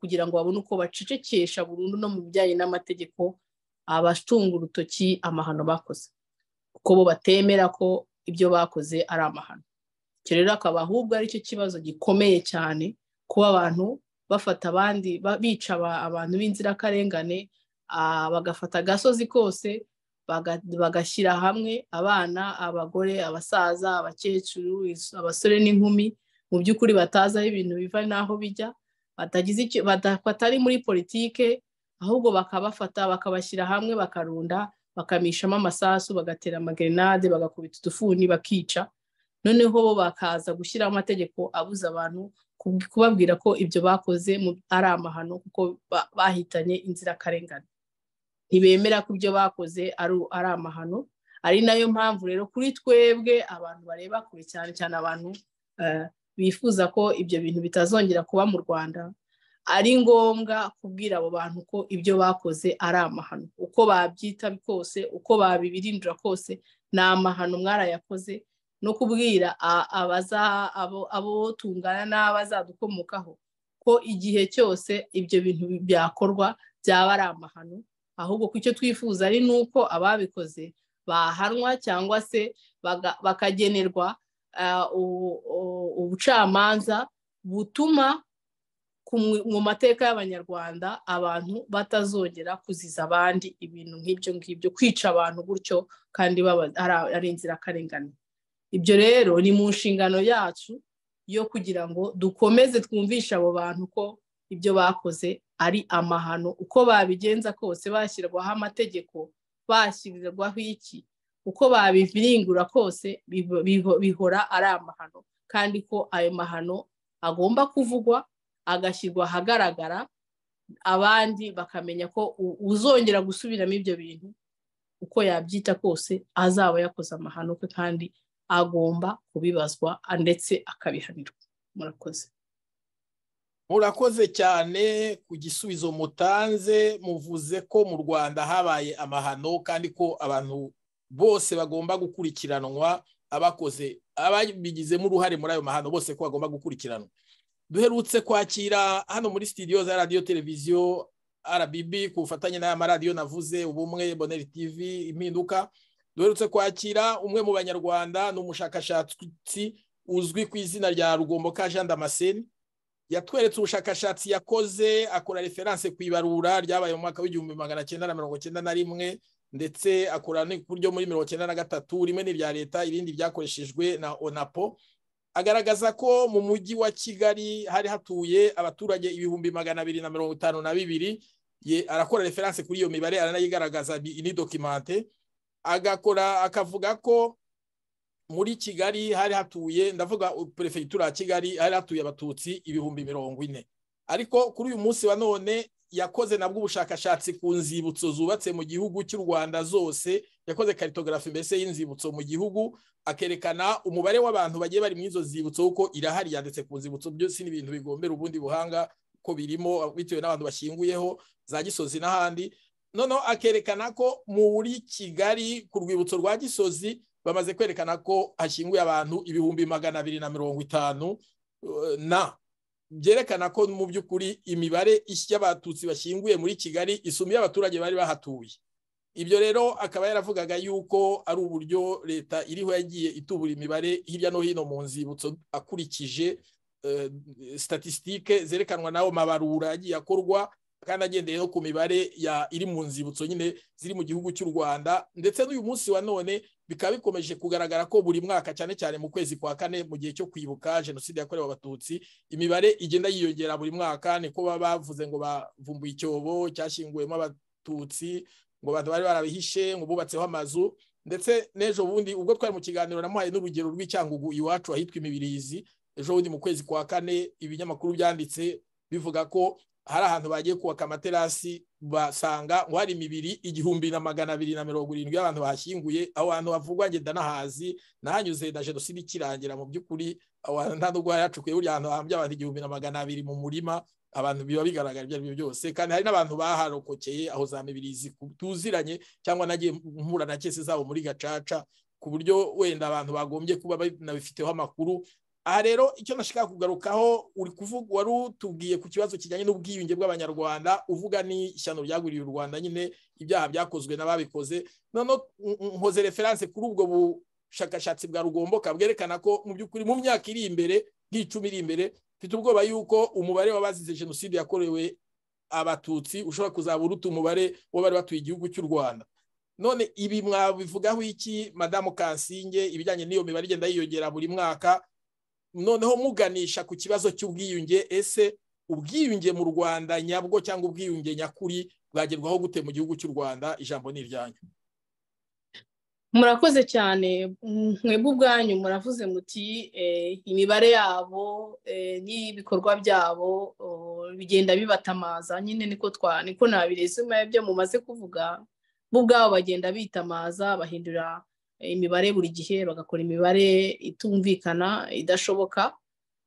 kugira ngo babone uko bacecekesha burundu no mu bijyanye n'amategeko abatunga urutoki amahano bakoze kuko bo batemera ko ibyo bakoze ari amahano icyo rero akaba ahubwo aricyo kibazo gikomeye cyane kuba abantu bafata abandi bica abantu b'inzirakarengane ah, bagafata agasozi kose bagashyira hamwe abana abagore abasaza abakecuru abasore n'inkumi mu by'ukuri batazaho ibintu biva n'aho bijya batari muri politiki ahubwo bakabafata bakabashyira hamwe bakarunda bakamishamo amasasu bagatera amagerenade bagakubita udufuni bakica noneho bo bakaza gushyiraho amategeko abuza abantu kubabwira ko ibyo bakoze ari amahano kuko bahitanye inzirakarengane ntibemera ko ibyo bakoze ari amahano ari nayo mpamvu rero kuri twebwe abantu bareba kure cyane cyane abantu eh, bifuza ko ibyo bintu bitazongera kuba mu rwanda ari ngombwa kubwira abo bantu ko ibyo bakoze ari amahano uko babyita kose uko babibirindura kose ni amahano mwarayakoze no kubwira abaza abo tungana n'abazadukomokaho ko igihe cyose ibyo bintu byakorwa byaba ari amahano ahubwo ku icyo twifuza ari n'uko ababikoze bahanwa cyangwa se bakagenerwa uh, ubucamanza butuma mu mateka y'abanyarwanda abantu batazongera kuziza abandi ibintu nk'ibyo ngibyo kwica abantu gutyo kandi ari inzirakarengane ibyo rero ni mu nshingano yacu yo kugira ngo dukomeze twumvishe abo bantu ko ibyo bakoze ari amahano uko babigenza kose bashyirwaho amategeko bashyirirwaho iki uko babiviringura kose bihora ari amahano kandi ko ayo mahano agomba kuvugwa agashyirwa ahagaragara abandi bakamenya ko uzongera gusubiramo ibyo bintu uko yabyita kose azaba yakoze amahano kandi agomba kubibazwa ndetse akabihanirwa murakoze murakoze cyane ku gisubizo mutanze muvuze ko mu rwanda habaye amahano kandi ko abantu bose bagomba gukurikiranwa abakoze ababigizemo uruhare muri ayo mahano bose ko bagomba gukurikiranwa duherutse kwakira hano muri studio za radiyo televiziyo rbb ku bufatanye n'aya navuze ubumwe boneri tv impinduka duherutse kwakira umwe mu banyarwanda ni umushakashatsi uzwi ku izina rya rugomboka jean damascene yatweretse ubushakashatsi yakoze akora referanse ku ibarura ryabaye mu mwaka w'igihumbi magana cyenda na mirongo cyenda na rimwe ndetse akora n'uburyo muri mirongo cyenda na gatatu rimwe ni leta irindi byakoreshejwe na onapo agaragaza ko mu mujyi wa kigali hari hatuye abaturage ibihumbi magana abiri na mirongo itanu na bibiri arakora referanse kuri iyo mibare aranayigaragaza ni dokimante agakora akavuga ko muri kigali hari hatuye ndavuga perefegitura ya kigali hari hatuye abatutsi ibihumbi mirongo ine ariko kuri uyu munsi wa none yakoze nabwo ubushakashatsi ku nzibutso zubatse mu gihugu cy'u rwanda zose yakoze karitogarafi mbese y'inzibutso mu gihugu akerekana umubare w'abantu bagiye bari mu izo nzibutso kuko irahari yanditse ku nzibutso byose n'ibintu bigombera ubundi buhanga ko birimo bitewe n'abantu bashyinguyeho za gisozi n'ahandi noneho akerekana ko muri kigali ku rwibutso rwa gisozi bamaze kwerekana ko hashyinguye abantu ibihumbi magana abiri na mirongo itanu eh, na byerekana ko mu by'ukuri imibare y'abatutsi bashyinguye muri kigali isumi abaturage bari bahatuye ibyo rero akaba yaravugaga yuko ari uburyo leta iriho yagiye itubura imibare hirya no hino mu nzibutso akurikije eh, statisitike zerekanwa nawe mabarura yagiye akorwa kandi agendeye no ku mibare iri mu nzibutso nyine ziri mu gihugu cy'u rwanda ndetse n'uyu munsi wa none bikaba bikomeje kugaragara ko buri mwaka cyane cyane mu kwezi kwa kane mu gihe cyo kwibuka jenoside yakorewe abatutsi imibare igenda yiyongera buri mwaka niko baba bavuze ngo bavumbuye icyobo cyashyinguwemo abatutsi ngo bari barabihishe ngo bubatseho amazu ndetse n'ejo bundi ubwo twari mu kiganiro namuhaye n'urugero rw'icyangugu iwacu ahitwa imibirizi ejo bundi mu kwezi kwa kane ibinyamakuru byanditse bivuga ko hari ahantu bagiye kubaka amaterasi basanga ngo hari imibiri igihumbi na magana abiri na mirongo irindwi y'abantu bahashyinguye aho hantu havugwa ngenda n'ahazi nahanyuze na jenoside ikirangira mu by'ukuri nta nubwo hari hacukuye buriya hantu hambye abantu igihumbi na magana abiri mu murima abantu biba bigaragara ibyo ari byo byose kandi hari n'abantu baharokokeye aho za mibirizi tuziranye cyangwa nagiye mpura na kese zabo muri gacaca ku buryo wenda abantu bagombye kuba banabifiteho amakuru aha rero icyo nashaka kugarukaho uri kuvuga wari utubwiye ku kibazo kijyanye n'ubwiyunge bw'abanyarwanda uvuga n'ishyano ryaguriye u rwanda nyine ibyaha byakozwe n'ababikoze noneho nkoze referanse kuri ubwo bushakashatsi bwa rugomboka bwerekana ko mu by'ukuri mu myaka iri imbere nk'icumi iri imbere mfite ubwoba y'uko umubare w'abazize jenoside yakorewe abatutsi ushobora kuzaba uruta umubare w'abari batuye igihugu cy'u rwanda none ibi mwabivugaho iki madamu kansinge ibijyanye n'iyo mibare igenda yiyongera buri mwaka noneho muganisha ku kibazo cy'ubwiyunge ese ubwiyunge mu rwanda nyabwo cyangwa ubwiyunge nyakuri bwagerwaho gute mu gihugu cy'u rwanda ijambo ni iryanyu murakoze cyane mwebwe ubwanyu muravuze muti eh, imibare yabo eh, n'ibikorwa byabo oh, bigenda bibatamaza nyine niko twa niko nabireze byo mumaze kuvuga bo ubwabo bagenda bitamaza bahindura imibare buri gihe bagakora imibare itumvikana idashoboka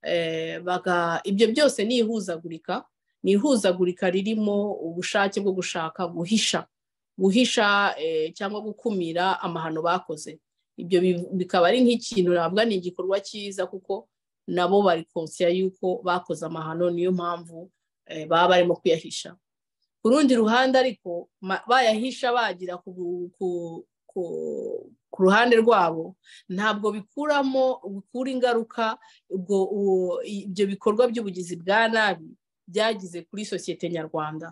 eh, baga ibyo byose ni ihuzagurika ni ihuzagurika ririmo ubushake bwo gushaka guhisha guhisha eh, cyangwa gukumira amahano bakoze ibyo bikaba ari nk'ikintu ntabwo ni igikorwa cyiza kuko nabo bari konsiya y'uko bakoze amahano niyo mpamvu eh, baba barimo kuyahisha ku rundi ruhande ariko bayahisha bagira ku ku ruhande rwabo ntabwo bikuramo bikura ingaruka ibyo bikorwa by'ubugizi bwa nabi byagize kuri sosiyete nyarwanda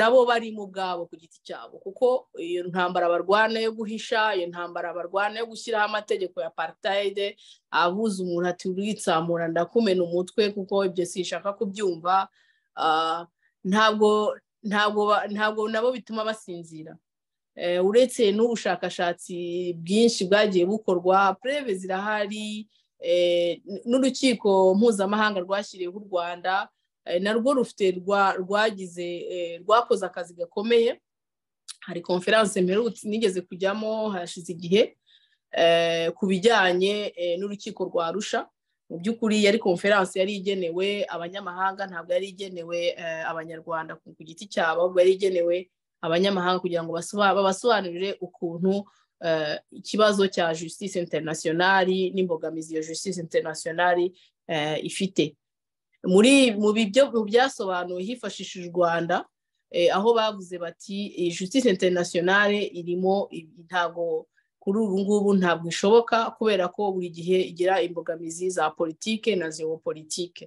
nabo bari mu bwabo ku giti cyabo kuko iyo ntambara barwana yo guhisha iyo ntambara barwana yo gushyiraho amategeko ya paritayide abuze umuntu ati witsamura ndakumena umutwe kuko ibyo sishaka kubyumva ah, ntabwo ntabwo nabo bituma basinzira Eh, uretse n'ubushakashatsi bwinshi bwagiye bukorwa purebe zirahari eh, n'urukiko mpuzamahanga rwashyiriyeho u rwanda eh, narwo rufite rwagize rwakoze akazi gakomeye hari konferanse mperutse nigeze kujyamo hashize igihe ku bijyanye n'urukiko rwa rusha mu by'ukuri yari conference yari igenewe abanyamahanga ntabwo yari igenewe abanyarwanda ku giti cyabo ahubwo yari igenewe abanyamahanga kugira ngo babasobanurire ukuntu eh, ikibazo cya justice internationali n'imbogamizi ya justice internationali eh, ifite muri mu byo byasobanuwe hifashishije u rwanda eh, aho bavuze bati justice internationale irimo ntabwo kuri ubu ngubu ntabwo ishoboka kubera ko buri gihe igira imbogamizi za politiki na zewo politike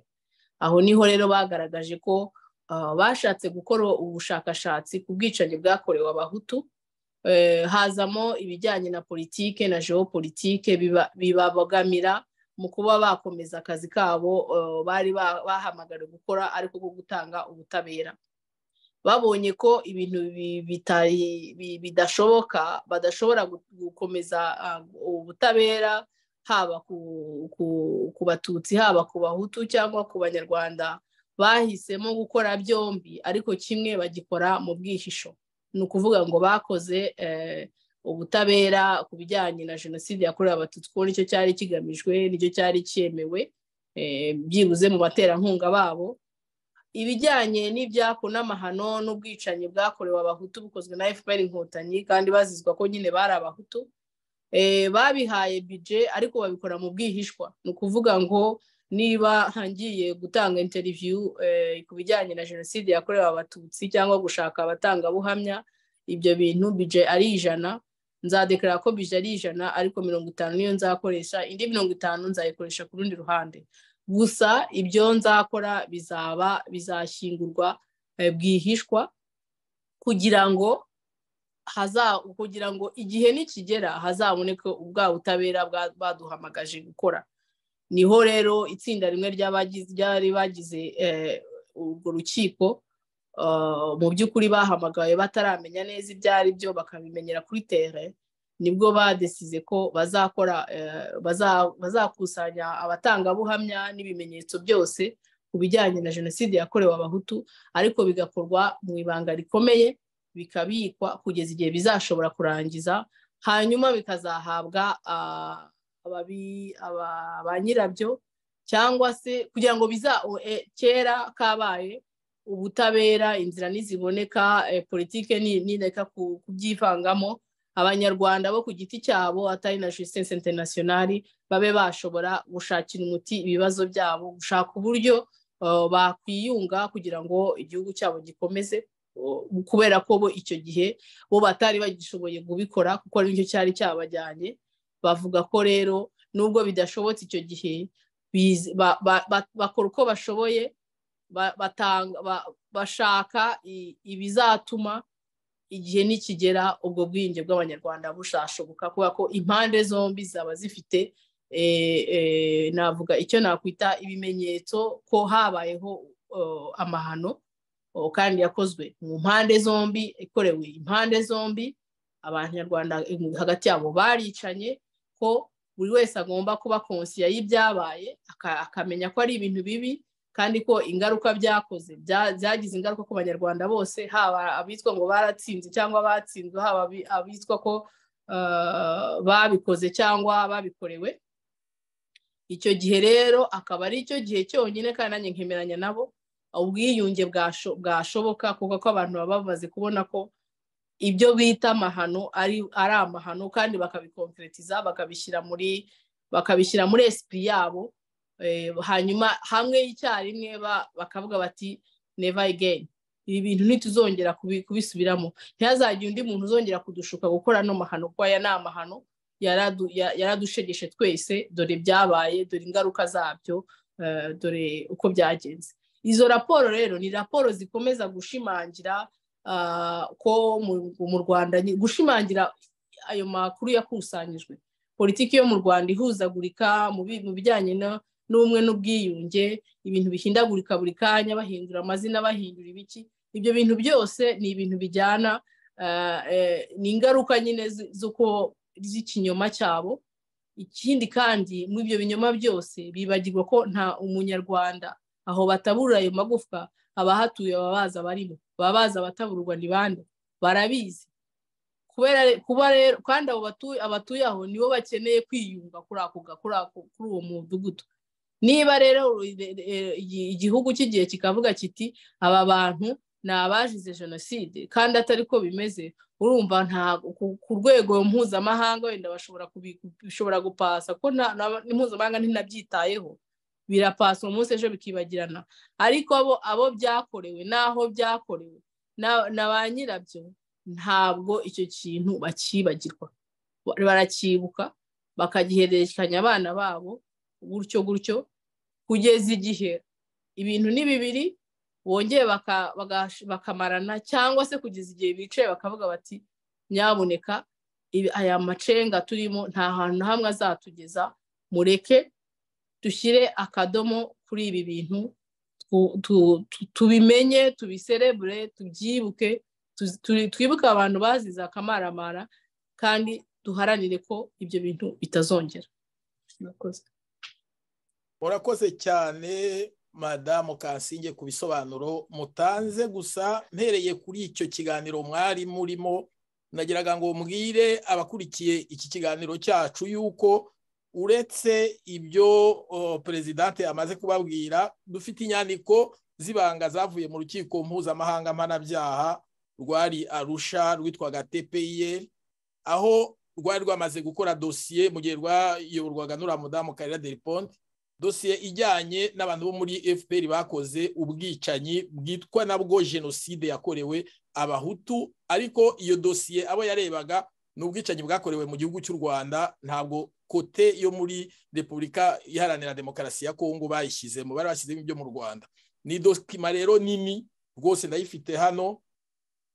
aho niho rero bagaragaje ko Ah, bashatse gukora ubushakashatsi ku bwicanyi bwakorewe abahutu eh, hazamo ibijyanye na politiki na geopolitike bibabogamira mu kuba bakomeza akazi kabo eh, bari bahamagariwe gukora ariko ko gutanga ubutabera babonye ko ibintu bidashoboka badashobora gukomeza ah, ubutabera haba ku batutsi haba ku bahutu cyangwa ku banyarwanda bahisemo gukora byombi ariko kimwe bagikora mu bwihisho ni ukuvuga ngo bakoze eh, ubutabera ku bijyanye na jenoside yakorewe abatutsi kuko nicyo cyari kigamijwe nicyo cyari cyemewe eh, byibuze mu baterankunga babo ibijyanye n’ibyako n'amahano n'ubwicanyi bwakorewe abahutu bukozwe na fpr inkotanyi kandi bazizwa ko nyine bari abahutu eh, babihaye bije ariko babikora mu bwihishwa ni ukuvuga ngo niba ngiye gutanga interiviyu eh, ku bijyanye na jenoside yakorewe abatutsi cyangwa gushaka abatangabuhamya ibyo bintu bije ari ijana nzadekarara ko bije ari ijana ariko mirongo itanu niyo nzakoresha indi mirongo itanu nzayikoresha ku rundi ruhande gusa ibyo nzakora bizaba bizashyingurwa eh, bwihishwa kugira ngo kugira ngo igihe nikigera hazaboneke ubwa butabera baduhamagaje gukora niho rero itsinda rimwe ryari bagize eh, urwo rukiko eh, mu by'ukuri bahamagaye bataramenya neza ibyo ari byo bakabimenyera kuri tere nibwo badesize ko bazakora eh, bazakusanya abatangabuhamya n'ibimenyetso byose ku bijyanye na jenoside yakorewe abahutu ariko bigakorwa mu ibanga rikomeye bikabikwa kugeza igihe bizashobora kurangiza hanyuma bikazahabwa ah, ba nyirabyo cyangwa se kugira ngo biza e, kera kabaye ubutabera inzira n’iziboneka e, politike nireka kubyivangamo abanyarwanda bo ku giti cyabo atari na jusitinse interinasiyonari babe bashobora gushakira umuti ibibazo byabo gushaka uburyo bakwiyunga kugira ngo igihugu cyabo gikomeze kubera ko bo icyo gihe bo batari bagishoboye kubikora kuko ari aricyo cyari cyabajyanye bavuga ko rero nubwo bidashobotse icyo gihe bakora uko bashoboye bashaka ibizatuma igihe nikigera ubwo bwiyunge bw'abanyarwanda bushashoboka kubera ko impande zombi zaba zifite eh, eh, navuga icyo nakwita ibimenyetso ko habayeho amahano kandi yakozwe mu mpande zombi ikorewe impande zombi abanyarwanda eh, hagati yabo baricanye ko buri wese agomba kuba konsiya y'ibyabaye akamenya ko ari ibintu bibi kandi ko ingaruka byakoze byagize ingaruka ku banyarwanda bose haba abitwa ngo baratsinze cyangwa batsinzwe haba abitwa ko uh, babikoze cyangwa babikorewe icyo gihe rero akaba ari icyo gihe cyonyine kandi nanjye nkemeranya nabo ubwiyunge bwashoboka kuko ko abantu baba bamaze kubona ko ibyo bita amahano ari ari amahano kandi bakabikonkeretiza bakabishyira muri bakabishyira muri esipi yabo eh, hanyuma hamwe icyarimwe bakavuga bati neva again ibi bintu ntituzongera kubisubiramo ntihazagire undi muntu uzongera kudushuka gukora ano mahano kuko aya ni amahano yaradushegeshe twese dore byabaye dore ingaruka zabyo eh, dore uko byagenze izo raporo rero ni raporo zikomeza gushimangira Uh, ko mu rwanda gushimangira ayo makuru yakusanyijwe politiki yo mu rwanda ihuzagurika mu bijyanye n'ubumwe n'ubwiyunge ibintu bihindagurika buri kanya bahindura amazina bahindura ibiki ibyo bintu byose ni ibintu bijyana uh, eh, ni ingaruka nyine z'uko z'ikinyoma cyabo ikindi kandi muri ibyo binyoma byose bibagirwa ko nta umunyarwanda aho batabura ayo magufwa abahatuye baba bazi abarimo baba bazi abataburwa ni bande barabizi kubera kuba rero kandi abo abatuye aho nibo bakeneye kwiyunga kuri ako kuri uwo mudugudu niba rero igihugu cy'igihe kikavuga kiti aba bantu ni abazize jenoside kandi atari ko bimeze urumva ku rwego mpuzamahanga wenda bashobora gupasa ko mpuzamahanga ntinabyitayeho birapasa umunsi ejo bikibagirana ariko abo abo byakorewe n'aho byakorewe na ba nyirabyo ntabwo icyo kintu bakibagirwa barakibuka bakagihererekanya abana babo gutyo gutyo kugeza igihe ibintu ni bibiri bongeye bakamarana cyangwa se kugeza igihe bicaye bakavuga bati nyaboneka aya macenga turimo nta hantu hamwe azatugeza mureke dushyire akadomo kuri ibi bintu tubimenye tubiserebure tubyibuke twibuke abantu bazize akamaramara kandi duharanire ko ibyo bintu bitazongera murakoze cyane madamu Kasinge ku bisobanuro mutanze gusa mpereye kuri icyo kiganiro mwari murimo nagiraga ngo mbwire abakurikiye iki kiganiro cyacu yuko uretse ibyo perezidante amaze kubabwira dufite inyandiko z'ibanga zavuye mu rukiko mpuzamahanga mpanabyaha rwari arusha rwitwaga tpir aho rwari rwamaze gukora dosiye mu gihe rwayoborwaga n'uriya mudamu karira deriponte dosiye ijyanye n'abantu bo muri fpr bakoze ubwicanyi bwitwa nabwo jenoside yakorewe abahutu ariko iyo dosiye abo yarebaga ni ubwicanyi bwakorewe mu gihugu cy'u rwanda ntabwo kote yo muri repubulika iharanira demokarasi ya kongo bayishyizemo bari bashyizemo ibyo mu rwanda ni dokima rero nini rwose ndayifite hano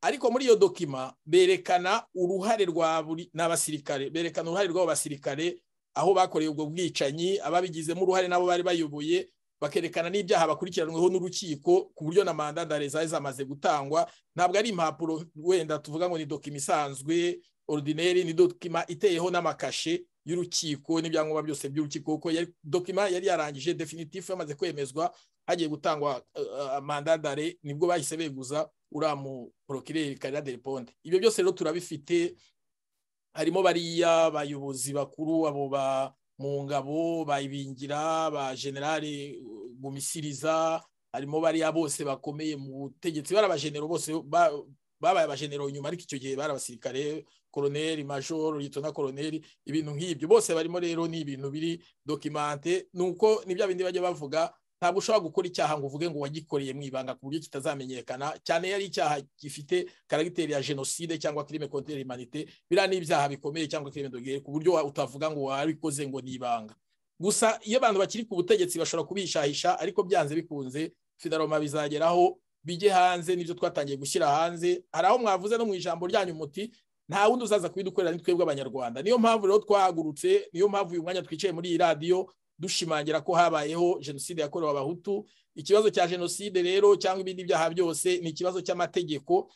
ariko muri iyo dokima berekana uruhare rwa buri n'abasirikare berekana uruhare rw'abo basirikare aho bakoreye ubwo bwicanyi ababigizemo uruhare nabo bari bayoboye bakerekana n'ibyaha bakurikiranweho n'urukiko ku buryo na manda zari zamaze gutangwa ntabwo ari impapuro wenda tuvuga ngo ni dokima isanzwe orudineri ni dokima iteyeho n'amakashe y'urukiko n'ibyangombwa byose by'urukiko kuko dokima yari yarangije definitifu yamaze kwemezwa hagiye gutangwa eh, eh, mandadare nibwo bahise beguza uriya muporokireri karira deriponde ibyo byose rero turabifite harimo bariya bayobozi bakuru abo ba mu ngabo bayibingira ba generale gumisiriza harimo bariya bose bakomeye mu butegetsi bari abajenero bose babaye abajenero nyuma ariko icyo gihe bari abasirikare koroneri majoro na koroneri ibintu nk'ibyo bose barimo rero ni ibintu biri dokimante nuko uko ni bya bindi bajya bavuga ntabwo ushobora gukora icyaha ngo uvuge ngo wagikoreye mu ibanga ku buryo kitazamenyekana cyane iyo ari icyaha gifite karagiteri ya jenoside cyangwa kirime kontere imanite biriya ni ibyaha bikomeye cyangwa kirime dogere ku buryo utavuga ngo wabikoze ngo ni ibanga gusa iyo abantu bakiri ku butegetsi bashobora kubihishahisha ariko byanze bikunze fidaroma bizageraho bijye hanze n'ibyo twatangiye gushyira hanze hari aho mwavuze no mu ijambo ryanyu muti nta wundi uzaza kubidukorera ni twebwe abanyarwanda niyo mpamvu rero twahagurutse niyo mpamvu uyu mwanya twicaye muri iyi radiyo dushimangira ko habayeho jenoside yakorewe abahutu ikibazo cya jenoside rero cyangwa ibindi byaha byose ni ikibazo cy'amategeko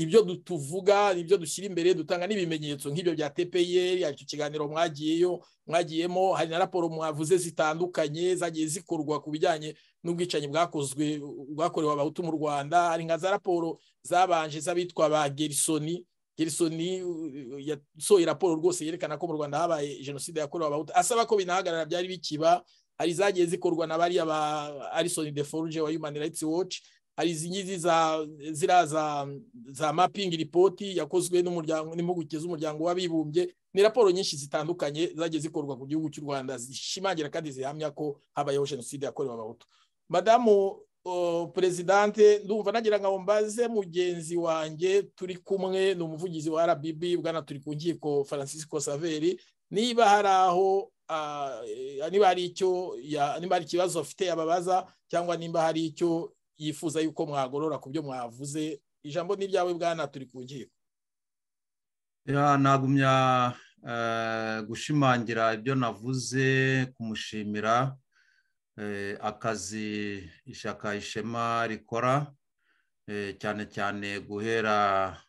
ibyo tuvuga ibyo dushyira imbere dutanga n'ibimenyetso nk'ibyo bya tepeyeri icyo kiganiro mwagiyeyo mwagiyemo hari na raporo mwavuze zitandukanye zagiye zikorwa ku bijyanye n'ubwicanyi bwakozwe bwakorewe abahutu mu rwanda hari nka za raporo zabanje z'abitwa ba gerisoni gerisoni uh, yasohoye raporo rwose yerekana ko mu rwanda habaye jenoside yakorewe abahutu asaba ko binahagarara byari bikiba hari zagiye zikorwa na bariya ba arisoni de wa human rights watch hari izi za ziriya za za mapingi ripoti yakozwe n'umuryango n'impuguke z'umuryango w'abibumbye ni raporo nyinshi zitandukanye zagiye zikorwa ku gihugu cy'u rwanda zishimangira kandi zihamya ko habayeho jenoside yakorewe abahutu madamu perezidante ndumva nagira ngo mbaze mugenzi wanjye turi kumwe ni umuvugizi wa RBB bwana turi ku nkiko francisco saveri niba hari aho niba hari icyo niba hari ikibazo afite yababaza cyangwa nimba hari icyo yifuza yuko mwagorora ku byo mwavuze ijambo ni iryawe bwana turi ku nkiko nagumya eh, gushimangira ibyo navuze kumushimira Eh, akazi ishyaka ishema rikora eh, cyane cyane guhera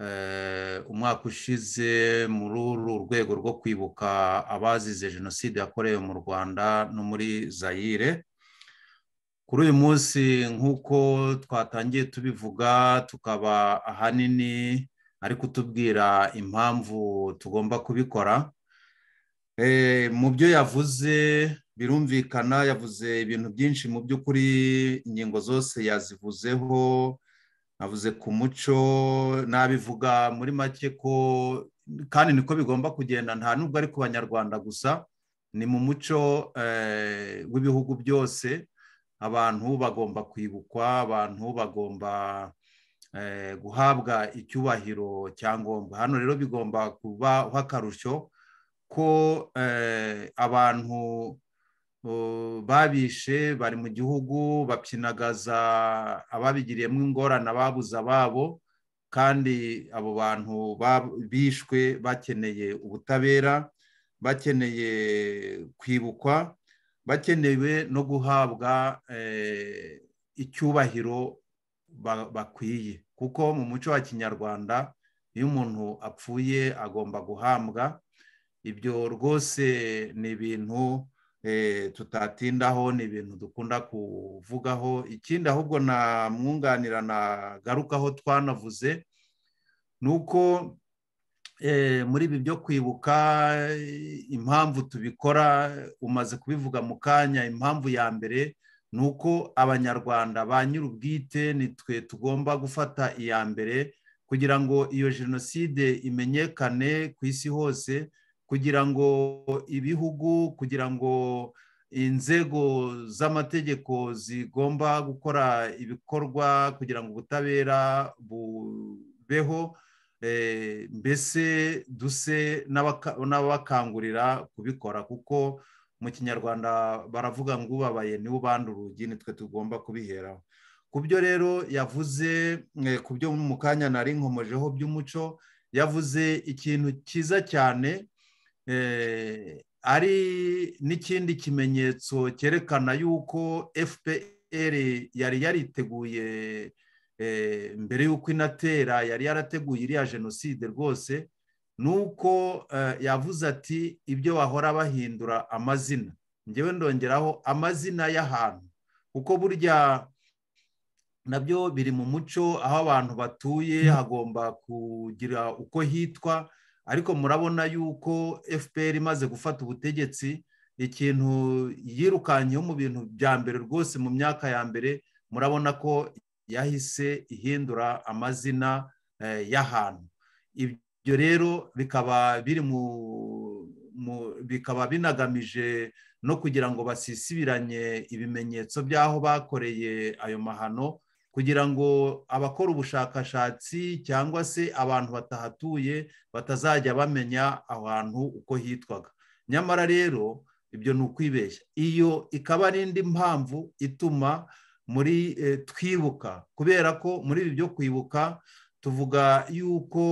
eh, umwaka ushize muri uru rwego rwo kwibuka abazize jenoside yakorewe mu rwanda no muri zayire kuri uyu munsi nk'uko twatangiye tubivuga tukaba ahanini ari kutubwira impamvu tugomba kubikora mu byo yavuze birumvikana yavuze ibintu byinshi mu by'ukuri ingingo zose yazivuzeho avuze ku muco nabivuga muri make ko kandi niko bigomba kugenda nta nubwo ari ku banyarwanda gusa ni mu muco eh, w'ibihugu byose abantu bagomba kwibukwa abantu bagomba eh, guhabwa icyubahiro cya cyangombwa hano rero bigomba kuba akarusho ko eh, abantu babishe bari mu gihugu bapyinagaza ababigiriyemo ingorane ababuze ababo kandi abo bantu bishwe bakeneye ubutabera bakeneye kwibukwa bakenewe no guhabwa eh, icyubahiro bakwiye kuko mu muco wa kinyarwanda iyo umuntu apfuye agomba guhambwa ibyo rwose ni ibintu Eh, tutatindaho ni ibintu dukunda kuvugaho ikindi ahubwo namwunganira nagarukaho twanavuze ni uko eh, muri ibi byo kwibuka impamvu tubikora umaze kubivuga mu kanya impamvu ya mbere ni uko abanyarwanda ba nyir'ubwite nitwe tugomba gufata iya mbere kugira ngo iyo jenoside imenyekane ku isi hose kugira ngo ibihugu kugira ngo inzego z'amategeko zigomba gukora ibikorwa kugira ngo ubutabera bubeho eh, mbese duse n’abakangurira kubikora kuko mu kinyarwanda baravuga ngo ubabaye niwe ubanda urugi nitwe tugomba kubiheraho ku byo rero yavuze eh, ku byo mu kanya nari nkomojeho by'umuco yavuze ikintu cyiza cyane Eh, ari n'ikindi kimenyetso cyerekana yuko fpr yari yariteguye eh, mbere y'uko inatera yari yarateguye iriya jenoside rwose ni uko eh, yavuze ati ibyo bahora bahindura amazina ngewe ndongeraho amazina y'ahantu kuko burya nabyo biri mu muco aho abantu batuye mm. hagomba kugira uko hitwa ariko murabona yuko fpr imaze gufata ubutegetsi ikintu yirukanyeho mu bintu bya mbere rwose mu myaka ya mbere murabona ko yahise ihindura amazina eh, y'ahantu ibyo rero bikaba biri mu bikaba binagamije no kugira ngo basisibiranye ibimenyetso by'aho bakoreye ayo mahano kugira ngo abakora ubushakashatsi cyangwa se abantu batahatuye batazajya bamenya ahantu uko hitwaga nyamara rero ibyo ni ukwibeshya iyo ikaba ari indi mpamvu ituma muri eh, twibuka kubera ko muri ibi byo kwibuka tuvuga yuko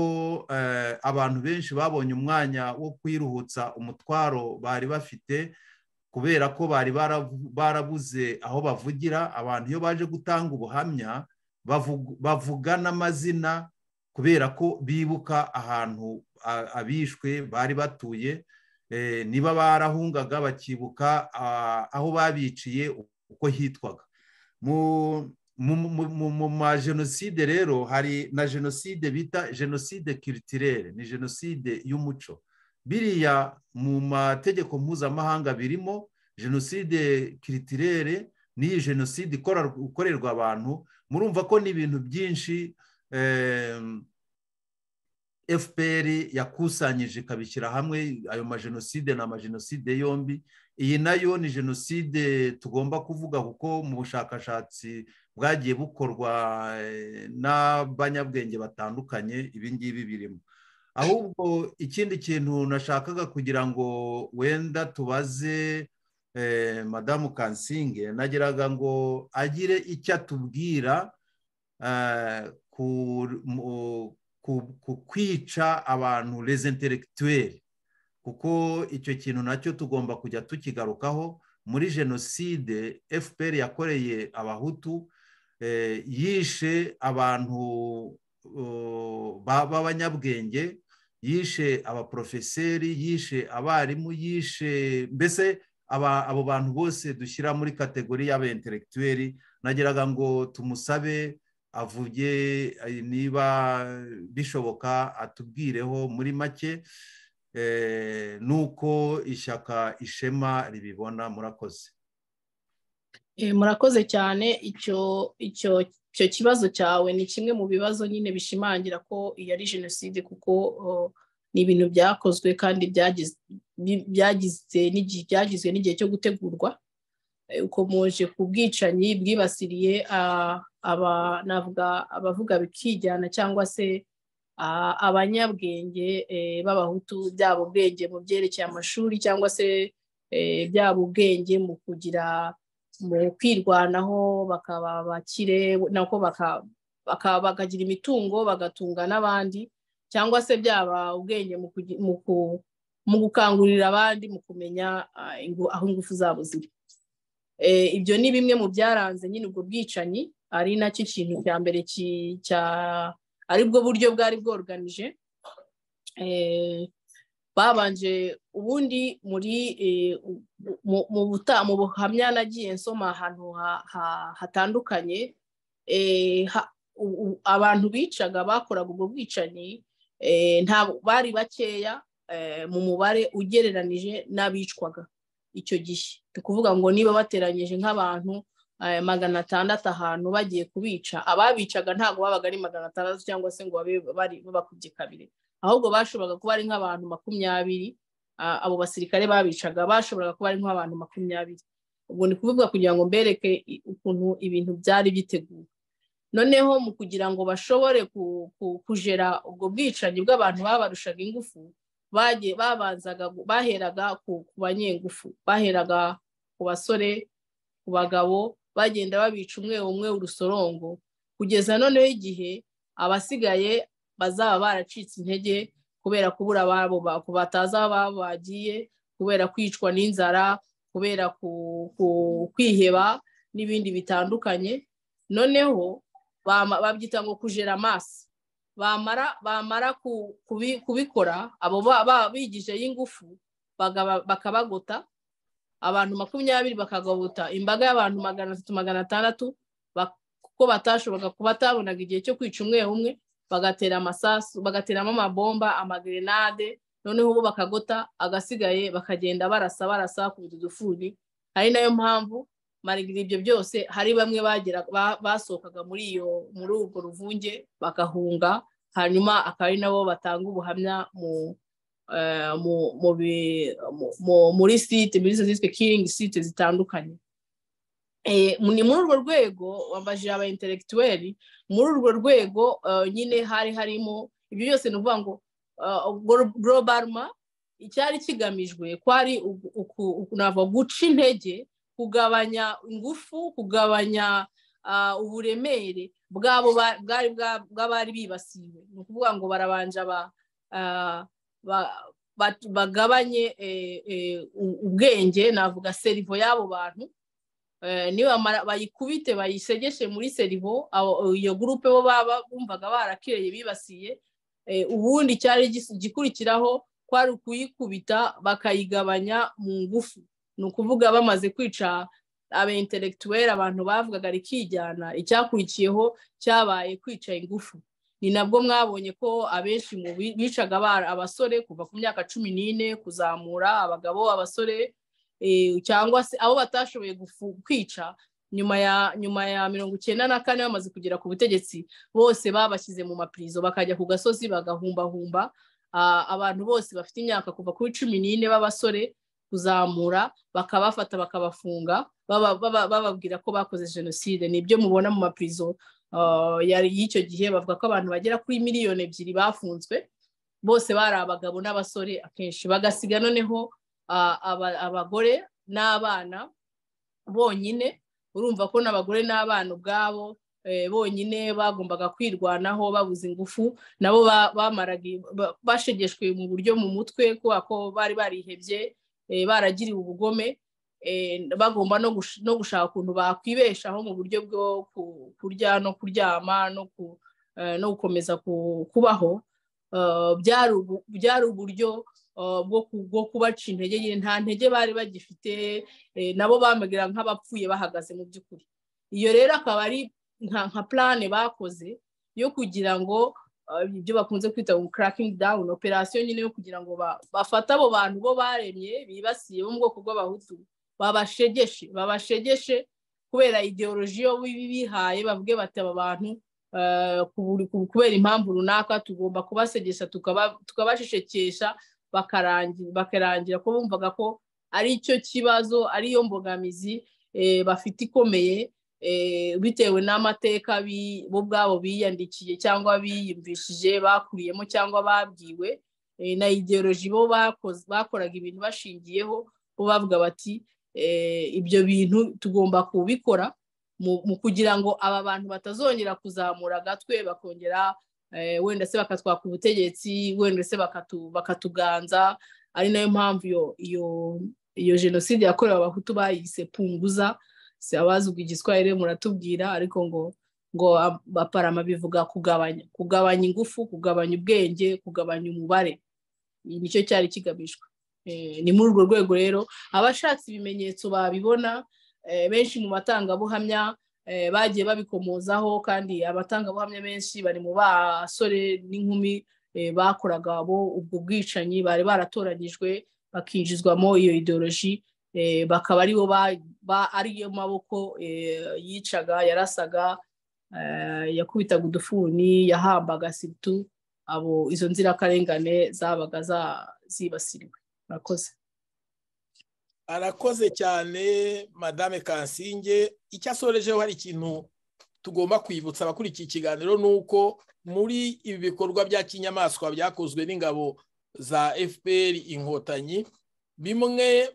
eh, abantu benshi babonye umwanya wo kwiruhutsa umutwaro bari bafite kubera ko bari barabuze aho bavugira abantu iyo baje gutanga ubuhamya bavuga n'amazina kubera ko bibuka ahantu abishwe bari batuye eh, niba barahungaga bakibuka aho babiciye uko hitwaga mu majenoside rero hari na jenoside bita jenoside kiritirere ni jenoside y'umuco biriya mu mategeko mpuzamahanga birimo jenoside kiritirere n'iyi jenoside ikorerwa abantu murumva ko ni ibintu byinshi fpr yakusanyije ikabishyira hamwe ayo majenoside ni amajenoside yombi iyi nayo ni jenoside tugomba kuvuga kuko mu bushakashatsi bwagiye bukorwa eh, n'abanyabwenge batandukanye ibingibi birimo ahubwo ikindi kintu nashakaga kugira ngo wenda tubaze eh, madamu kansinge nagiraga ngo agire icyo atubwira eh, ku kwica abantu rezenterekituweri kuko icyo kintu nacyo tugomba kujya tukigarukaho muri jenoside fpr yakoreye abahutu eh, yishe abantu oh, b'abanyabwenge yishe abaprofeseri yishe abarimu yishe mbese aba abo bantu bose dushyira muri kategori y'abenterekituweri nageraga ngo tumusabe avuge eh, niba bishoboka atubwireho muri make eh, nuko ishyaka ishema ribibona murakoze Eh, murakoze cyane icyo icyo icyo kibazo cyawe ni kimwe mu bibazo nyine bishimangira ko iyo ari jenoside kuko ni ibintu byakozwe kandi byagize byagizwe n'igihe cyo gutegurwa eh, ukomoje ku bwicanyi bwibasiriye navuga abavuga bikijyana cyangwa se abanyabwenge eh, b'abahutu byaba ubwenge mu byerekeye amashuri cyangwa se byaba ubwenge mu kugira mu kwirwanaho bakaba bakire nako bakagira imitungo bagatunga n'abandi cyangwa se byaba ubwenge mu gukangurira abandi mu kumenya ah, aho ingufu zabo ziri eh, ibyo ni bimwe mu byaranze nyine ubwo bwicanyi ari nacyo ikintu cya mbere cya aribwo buryo bwari bworuganije eh, babanje ubundi muri e, mu buhamya nagiye nsoma ahantu hatandukanye e, abantu bicaga bakoraga ubwo bwicanyi e, bari bakeya mu mubare ugereranije n'abicwaga icyo gihe ni ngo niba bateranyije nk'abantu magana atandatu ahantu bagiye kubica ababicaga ntabwo babaga ari magana atandatu cyangwa se ngo babe bakubye kabiri ahubwo bashoboraga kuba ari nk'abantu makumyabiri abo basirikare babicaga bashoboraga kuba ari nk'abantu makumyabiri ubwo ni kubivuga kugira ngo mbereke ukuntu ibintu byari biteguwe noneho mu kugira ngo bashobore kujera ubwo bwicanyi bw'abantu babarushaga ingufu babanzaga baheraga ku banyengufu baheraga ku basore ku bagabo bagenda babica umwe umwe urusorongo kugeza noneho igihe abasigaye bazaba baracitse intege kubera kubura ababo batazi ababo bagiye kubera kwicwa n'inzara kubera kwiheba n'ibindi bitandukanye noneho babyita ngo kujera amaso bamara bamara kubikora abo bigije y'ingufu bakabagota abantu makumyabiri bakagabota imbaga y'abantu magana atatu magana atandatu kuko batashoboraga kuba batabonaga igihe cyo kwica umwe umwe bagatera amasasu bagateramo amabomba amagerenade noneho bo bakagota agasigaye bakagenda barasa barasa ku dufuni ari nayo mpamvu marigira ibyo byose hari bamwe basohokaga muri iyo muri urwo ruvunge bagahunga hanyuma akaba ari nabo batanga ubuhamya eh, muri site muri site kiringi site zitandukanye eh, ni muri urwo rwego wambajije aba interegituweri muri urwo rwego eh, nyine hari harimo ibyo byose ni ukuvuga ngo eh, gorobaruma icyari kigamijwe kwari guca intege kugabanya ingufu kugabanya ah, uburemere bwabo bw'abari bibasiwe ni ukuvuga ngo ah, ba bagabanye eh, ubwenge navuga serivo y'abo bantu Eh, nibamara bayikubite bayisegeshe muri seribo iyo gurupe bo baba bumvaga barakireye bibasiye eh, ubundi cyari gikurikiraho kwari ukuyikubita bakayigabanya mu ngufu ni ukuvuga bamaze kwica aba abantu bavugaga rikijyana icyakurikiyeho cyabaye kwica ingufu ni nabwo mwabonye ko abenshi mu bicaga abasore kuva ku myaka cumi n'ine kuzamura abagabo abasore Eh, cyangwa se abo batashoboye kwica nyuma ya nyuma ya mirongo icyenda na kane bamaze kugera ku butegetsi bose babashyize mu mapirizo bakajya ku gasozi bagahumbahumba ah, abantu bose bafite imyaka kuva kuri cumi n'ine b'abasore kuzamura bakabafata bakabafunga bababwira ko bakoze jenoside ni ibyo mubona mu mapirizo ah, y'icyo gihe bavuga ko abantu bagera kuri miliyoni ebyiri bafunzwe bose bari abagabo n'abasore akenshi bagasiga noneho abagore n'abana bonyine urumva ko n'abagore n'abana ubwabo eh, bonyine bagombaga kwirwanaho babuze ingufu nabo bamaraga bashegeshwe mu buryo mu mutwe kubera ko bari barihebye eh, baragiriwe ubugome eh, bagomba no gushaka ukuntu bakwibeshaho mu buryo bwo kurya no kuryama no gukomeza kubaho byari uburyo bwo kubaca intege nyine nta ntege bari bagifite nabo bamubwira nk'abapfuye bahagaze mu by'ukuri iyo rero akaba ari nka plane bakoze yo kugira ngo ibyo bakunze kwita ngo karakingi dawuni operasiyo nyine yo kugira ngo bafate abo bantu bo baremye bibasiye bo mu bwoko bw'abahutu babashegeshe babashegeshe kubera ideoloji yo bihaye bavuge bati aba bantu kubera impamvu runaka tugomba kubasegesha tukabashishekesha bakarangira ko bumvaga ko ari cyo kibazo ariyo mbogamizi eh, bafite ikomeye eh, bitewe n'amateka bo ubwabo biyandikiye cyangwa biyumvishije bakuriyemo cyangwa babwiwe eh, na ideoloji bo bakoraga ibintu bashingiyeho bo bavuga bati ibyo bintu tugomba kubikora mu kugira ngo aba bantu batazongera kuzamura agatwe bakongera Eh, wenda se bakatwaka ubutegetsi wenda se bakatuganza ari nayo mpamvu iyo iyo jenoside yakorewe abahutu bayise punguza si abazwi igiswahili muratubwira ariko ngo ngo baparama bivuga kugabanya kugabanya ingufu kugabanya ubwenge kugabanya umubare nicyo cyari kigamijwe eh, ni muri urwo rwego rero abashatse ibimenyetso babibona eh, benshi mu batangabuhamya Eh, bagiye babikomozaho kandi abatangabuhamya benshi bari mu basore n'inkumi eh, bakoraga abo ubwo bwicanyi bari baratoranyijwe bakinjizwamo iyo ideoloji eh, bakaba ari bo ariyo maboko yicaga yarasaga yakubitaga udufuni yahambaga siritu abo izo nzirakarengane zabaga zibasirwe murakoze arakoze cyane madame kansinge icyo asorejeho hari ikintu tugomba kwibutsa abakurikiye ikiganiro ni uko muri ibi bikorwa bya kinyamaswa byakozwe n'ingabo za fpr inkotanyi bimwe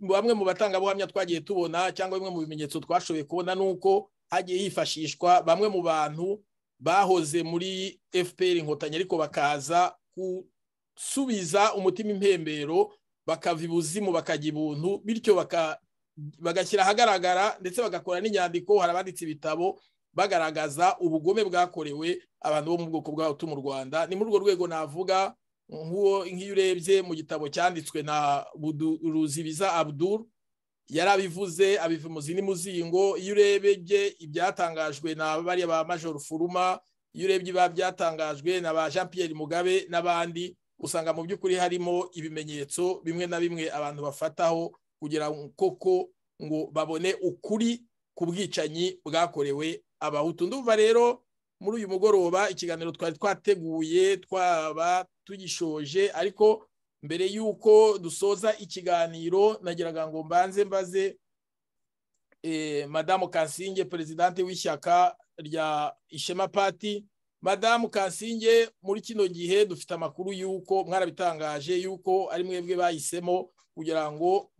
bamwe mu batangabuhamya twagiye tubona cyangwa bimwe mu bimenyetso twashoboye kubona ni uko hagiye hifashishwa bamwe mu bantu bahoze muri fpr inkotanyi ariko bakaza gusubiza umutima impembero bakava ibuzimu bakajya ibuntu bityo bagashyira ahagaragara ndetse bagakora n'inyandiko hari abanditse ibitabo bagaragaza ubugome bwakorewe abantu bo mu bwoko bw'abahutu mu rwanda ni muri urwo rwego navuga nk'iyo urebye mu gitabo cyanditswe na ruzibiza abdul yari abivuze abiva zindi muzingo iyo urebye ibyatangajwe na bariya ba major furuma iyo urebye ibiba byatangajwe na ba jean Pierre mugabe n'abandi usanga mu by'ukuri harimo ibimenyetso bimwe na bimwe abantu bafataho kugira koko ngo babone ukuri ku bwicanyi bwakorewe abahutu ndumva rero muri uyu mugoroba ikiganiro twari twateguye twaba tugishoje ariko mbere y'uko dusoza ikiganiro nagiraga ngo mbanze mbaze eh, madamu kansinge perezidante w'ishyaka rya ishema pati madamu kasinge muri kino gihe dufite amakuru y'uko mwarabitangaje y'uko ari mwebwe bahisemo kugira ngo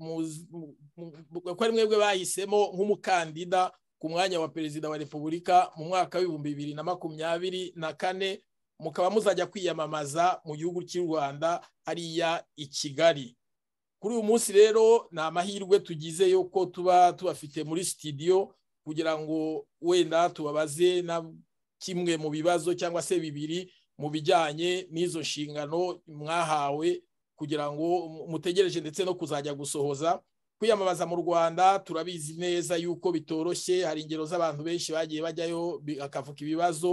ko ari mwebwe bahisemo nk'umukandida ku mwanya wa perezida wa repubulika mu mwaka w'ibihumbi bibiri na makumyabiri na kane mukaba muzajya kwiyamamaza mu gihugu cy'u rwanda hariya i kigali kuri uyu munsi rero ni amahirwe tugize y'uko tuba tubafite muri sitidiyo kugira ngo wenda tubabaze kimwe mu bibazo cyangwa se bibiri mu bijyanye n'izo nshingano mwahawe kugira ngo mutegereje ndetse no kuzajya gusohoza kwiyamamaza mu rwanda turabizi neza yuko bitoroshye hari ingero z'abantu benshi bagiye bajyayo bakavuga ibibazo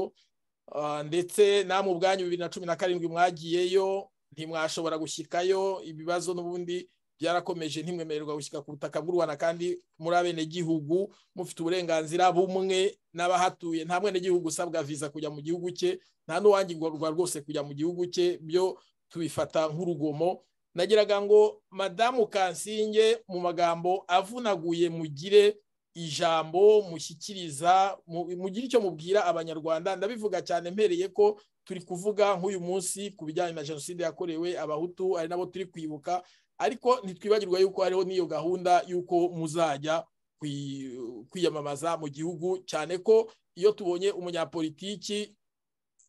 ah, ndetse namwe ubwanyu bibiri na cumi na karindwi mwagiyeyo ntimwashobora gushyikayo ibibazo n'ubundi byarakomeje ntimwemererwa gushyika ku butaka bw'u rwanda kandi muri abenegihugu mufite uburenganzira bumwe n'abahatuye nta mwenegihugu usabwa viza kujya mu gihugu cye nta n'uwangirwa rwose kujya mu gihugu cye byo tubifata nk'urugomo nagiraga ngo madamu kansinge mu magambo avunaguye mugire ijambo mushyikiriza mugire icyo mubwira abanyarwanda ndabivuga cyane mpereye ko turi kuvuga nk'uyu munsi ku bijyanye na jenoside yakorewe abahutu ari nabo turi kwibuka ariko ntitwibagirwa yuko hariho n'iyo gahunda y'uko muzajya kwiyamamaza mu gihugu cyane ko iyo tubonye umunyapolitiki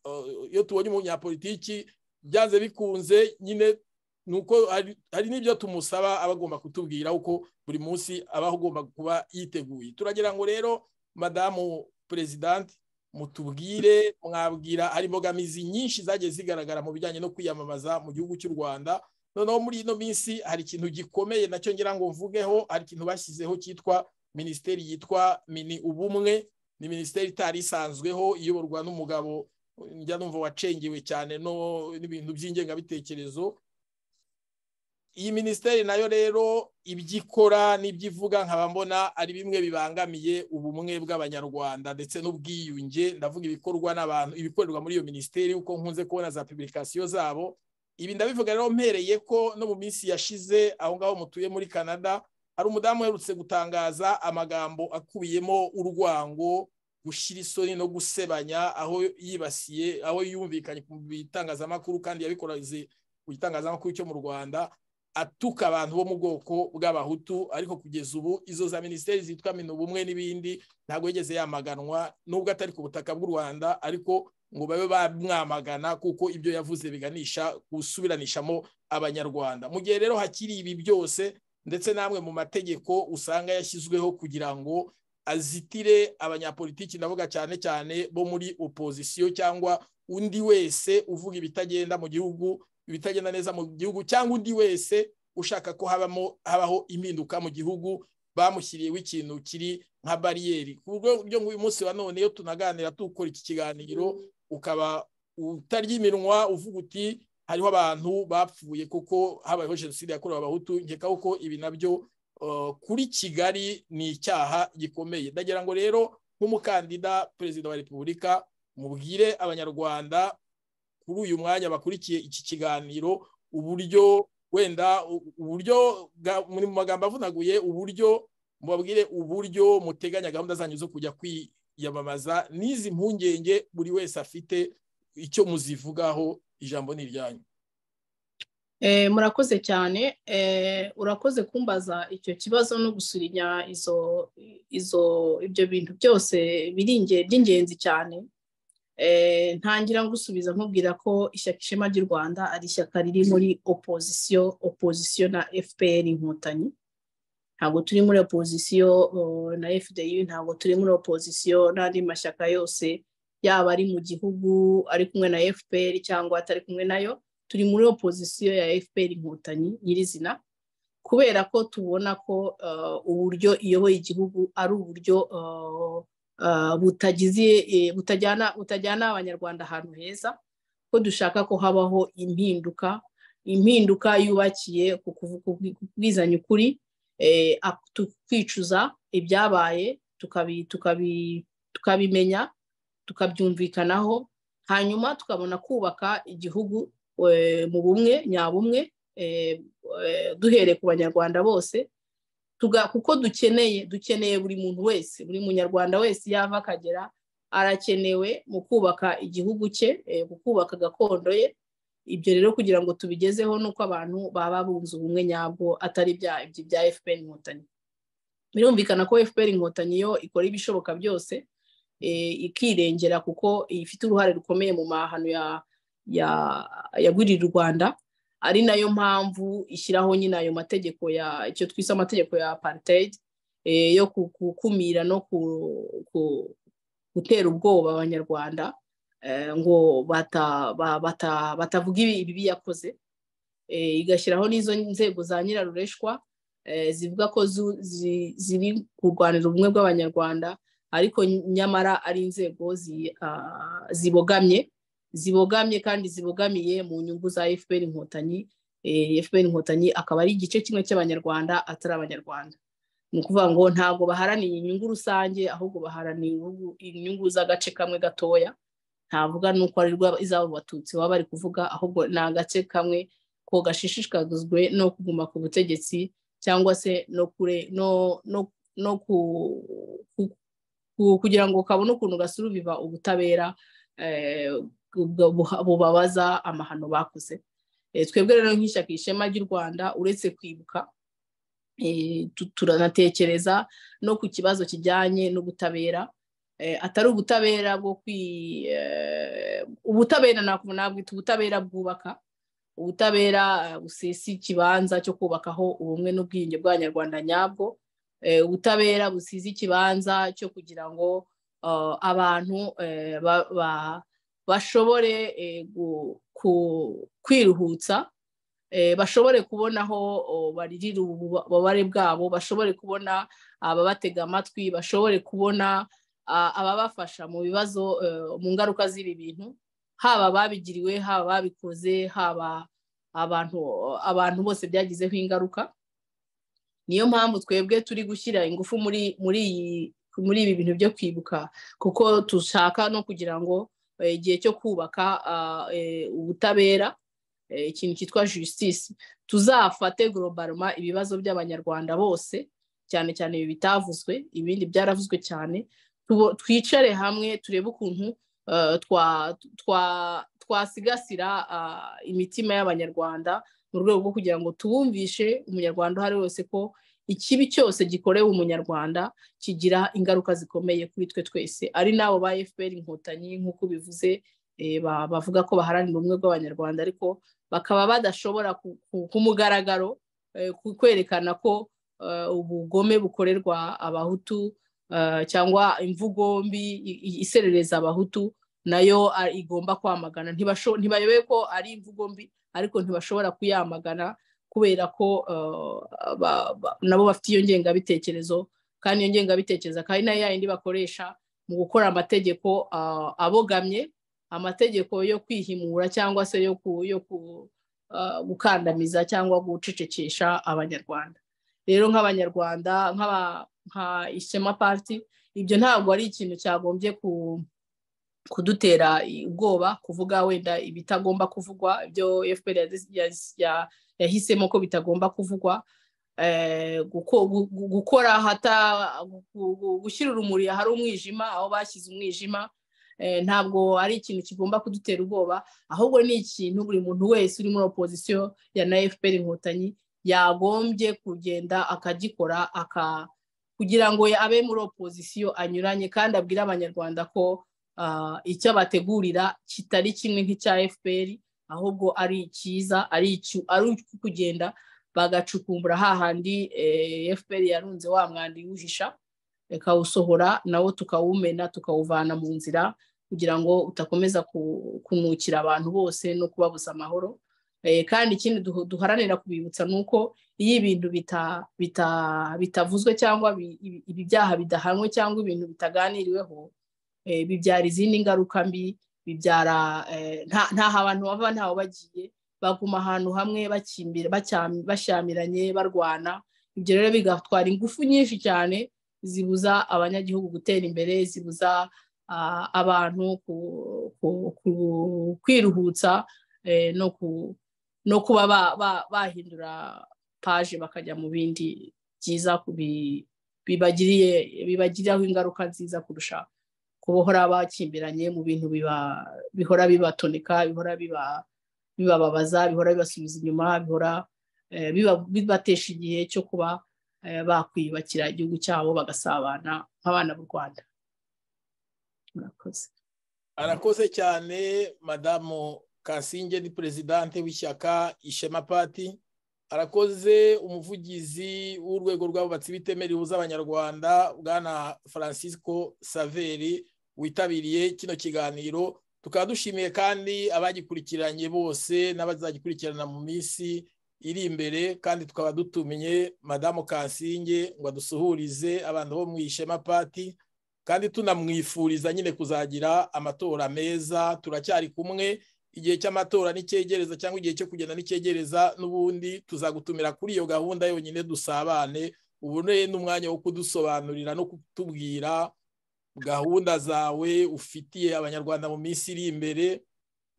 uh, iyo tubonye umunyapolitiki byanze bikunze nyine nuko hari n'ibyo tumusaba aba agomba kutubwira uko buri munsi aba agomba kuba yiteguye turagira ngo rero madamu perezidanti mutubwire mwabwira hari imbogamizi nyinshi zagiye zigaragara mu bijyanye no kwiyamamaza mu gihugu cy'u rwanda noneho muri ino minsi hari ikintu gikomeye nacyo ngira ngo mvugeho hari ikintu bashyizeho cyitwa minisiteri yitwa mini ubumwe ni minisiteri itari isanzweho iyoborwa n'umugabo njya numva wacengewe cyane no n'ibintu by'ingengabitekerezo iyi minisiteri nayo rero ibyo ikora n'ibyo ivuga nkaba mbona ari bimwe bibangamiye ubumwe bw'abanyarwanda ndetse n'ubwiyunge ndavuga ibikorwa n'abantu ibikorerwa muri iyo minisiteri uko nkunze kubona za publikasiyo zabo ibi ndabivuga rero mpereye ko no mu minsi yashize aho ngaho mutuye muri canada hari umudamu uherutse gutangaza amagambo akubiyemo urwango gushyira isoni no gusebanya aho yibasiye aho yumvikanye ku bitangazamakuru kandi yabikoraze ku gitangazamakuru cyo mu rwanda atuka abantu bo mu bwoko bw'abahutu ariko kugeza ubu izo za minisiteri zitwa ubumwe n'ibindi ntabwo yigeze yamaganwa nubwo atari ku butaka bw'u rwanda ariko ngo babe bamwamagana kuko ibyo yavuze biganisha gusubiranishamo abanyarwanda mu gihe rero hakiri ibi byose ndetse n'amwe mu mategeko usanga yashyizweho kugira ngo azitire abanyapolitiki ndavuga cyane cyane bo muri opozisiyo cyangwa undi wese uvuga ibitagenda mu gihugu ibitagenda neza mu gihugu cyangwa undi wese ushaka ko habamo habaho impinduka mu gihugu bamushyiriyeho ikintu kiri nka bariyeri ku buryo uyu munsi wa none iyo tunaganira tukora iki kiganiro ukaba utarya iminwa uvuga uti hariho abantu bapfuye kuko habayeho jenoside yakorewe abahutu nkeka ko ibi nabyo uh, kuri kigali ni icyaha gikomeye ndagira ngo rero nk'umukandida perezida wa repubulika mubwire abanyarwanda kuri uyu mwanya bakurikiye iki kiganiro uburyo wenda uburyo mu magambo avunaguye uburyo mubabwire uburyo muteganya gahunda zanyu zo kujya yamamaza n'izi mpungenge buri wese afite icyo muzivugaho ijambo ni iryanyu eh, murakoze cyane eh, urakoze kumbaza icyo kibazo no gusurinya izo izo ibyo bintu byose biri by'ingenzi cyane eh, ntangira gusubiza nkubwira ko ishyaka ishema ry'u rwanda ari ishyaka riri muri opozisiyo opozisiyo na fpr inkotanyi ntabwo turi muri opozisiyo na fdi ntabwo turi muri opozisiyo n'andi mashyaka yose yaba ari mu gihugu ari kumwe na fpr cyangwa atari kumwe nayo turi muri opozisiyo ya fpr inkotanyi nyirizina kubera ko tubona ko uburyo iyoboye igihugu ari uburyo e, butajyana abanyarwanda ahantu heza ko dushaka ko habaho impinduka impinduka yubakiye ku kubwizanya ukuri kwicuza eh, ibyabaye eh, tukabimenya tukabyumvikanaho hanyuma tukabona kubaka igihugu eh, mu bumwe nyabumwe duhere ku banyarwanda bose kuko dukeneye dukeneye buri muntu wese buri munyarwanda wese yava akagera arakenewe mu kubaka igihugu cye mu kubaka gakondo ye ibyo rero kugira ngo tubigezeho ni uko abantu baba bunze ubumwe nyabwo atari bya bya fpr inkotanyi birumvikana ko fpr inkotanyi yo ikora ibishoboka byose eh, ikirengera kuko ifite uruhare rukomeye mu mahano yagurira u rwanda ari nayo mpamvu ishyiraho nyine ayo mategeko ya icyo twise amategeko ya apartheid eh, yo gukumira no gutera ubwoba abanyarwanda Eh, ngo batavuga ibibi yakoze eh, igashyiraho n'izo nzego za nyirarureshwa eh, zivuga ko ziri kurwanira ubumwe bw'abanyarwanda ariko nyamara ari inzego ah, zibogamye zibogamye kandi zibogamiye mu nyungu za fpr inkotanyi fpr inkotanyi akaba ari igice kimwe cy'abanyarwanda atari abanyarwanda ni ukuvuga ngo ntabwo baharaniye inyungu rusange ahubwo baharaniye inyungu z'agace kamwe gatoya ntavuga nuko ari rwa izabo abatutsi baba bari kuvuga ahubwo ni agace kamwe ko gashishikajwe no kuguma ku butegetsi cyangwa se no kure no no ku kugira ngo kabone ukuntu gasurubiva ubutabera eh, bubabaza amahano bakoze eh, twebwe rero nk'ishyaka ishema ry'u rwanda uretse kwibuka eh, turanatekereza no ku kibazo kijyanye n'ubutabera Eh, atari ubutabera bwo kwi eh, ubutabera nabwita ubutabera bwubaka ubutabera eh, busesa ikibanza cyo kubakaho ubumwe n'ubwiyunge bw'abanyarwanda nyabwo ubutabera busize ikibanza cyo kugira ngo abantu bashobore kwiruhutsa bashobore kubona aho baririra ububabare bwabo bashobore kubona ababatega ah, amatwi bashobore kubona ababafasha mu bibazo e, mu ngaruka z'ibi bintu haba babigiriwe haba babikoze haba abantu abantu bose byagizeho ingaruka niyo mpamvu twebwe turi gushyira ingufu muri muri muri ibi bintu byo kwibuka kuko dushaka no kugira ngo e, igihe cyo kubaka e, ubutabera ikintu cyitwa justice tuzafate gorobaruma ibibazo by'abanyarwanda bose cyane cyane ibi bitavuzwe ibindi byaravuzwe cyane twicare hamwe turebe ukuntu eh, twasigasira eh, imitima y'abanyarwanda mu rwego rwo kugira ngo tubumvishe umunyarwanda uhari wese ko ikibi cyose gikorewe umunyarwanda kigira ingaruka zikomeye kuri twe twese ari n'abo ba fpr inkotanyi nk'uko bivuze eh, bavuga ko baharanira ubumwe bw'abanyarwanda ariko bakaba badashobora ku mugaragaro kwerekana ko ubugome bukorerwa abahutu Eh, cyangwa imvugo mbi iserereza abahutu nayo igomba kwamagana ntibayoboye ko ari imvugo mbi ariko ntibashobora kuyamagana kubera ko eh, nabo bafite iyo ngengabitekerezo kandi iyo ngengabitekerezo akaba ari nayo yayindi bakoresha mu gukora amategeko eh, abogamye amategeko yo kwihimura cyangwa se yo gukandamiza cyangwa gucecekesha abanyarwanda rero nk'abanyarwanda nka ishema party ibyo ntabwo ari ikintu cyagombye ku kudutera ubwoba kuvuga wenda ibitagomba kuvugwa ibyo fpr yahisemo ko bitagomba kuvugwa eh, gukora hata gushyira urumuri ahari umwijima aho bashyize umwijima eh, ntabwo ari ikintu kigomba kudutera ubwoba ahubwo ni ikintu buri muntu wese uri muri opozisiyo ya na fpr inkotanyi yagombye kugenda akagikora aka kugira ngo abe muri opozisiyo anyuranye kandi abwire abanyarwanda ko icyo bategurira kitari kimwe nk'icya fpr ahubwo ari icyiza ari kugenda bagacukumbura hahandi e, fpr yarunze wa mwanda iwuhisha ikawusohora nawo tukawumena tukawuvana mu nzira kugira ngo utakomeza kumukira abantu bose no kubabuza amahoro Eh, kandi ikindi duharanira kubibutsa ni uko iyo ibintu bitavuzwe cyangwa ibi byaha bidahanwe cyangwa ibintu bitaganiriweho eh, bibyara izindi ngaruka mbi bibyara eh, ntaho abantu bava ntaho bagiye baguma ahantu hamwe bashyamiranye barwana ibyo rero bigatwara ingufu nyinshi cyane zibuza abanyagihugu gutera imbere zibuza abantu kwiruhutsa no ku no kuba bahindura paje bakajya mu bindi byiza bibagiriye bibagiraho ingaruka nziza kurusha kubohora bakimbiranye mu bintu bihora bibatoneka bihora bibababaza bihora bibasubiza inyuma bihora eh, bibatesha igihe cyo kuba eh, bakwiyubakira igihugu cyabo bagasabana nk'abana b'u rwanda arakoze cyane madamu kasinge ni perezidante w'ishyaka ishema pati arakoze umuvugizi w'urwego rw'abubatsi bitemerewe ubuza abanyarwanda bwana francisco saveri witabiriye kino kiganiro tukaba dushimiye kandi abagikurikiranye bose n'abazagikurikirana mu minsi iri imbere kandi tukaba dutumye madamu kasinge ngo adusuhurize abantu bo mu ishema pati kandi tunamwifuriza nyine kuzagira amatora meza turacyari kumwe igihe cy'amatora n'icyegereza cyangwa igihe cyo kugenda n'icyegereza n'ubundi tuzagutumira kuri iyo gahunda yonyine dusabane ubone n'umwanya wo kudusobanurira no kutubwira gahunda zawe ufitiye abanyarwanda mu minsi iri imbere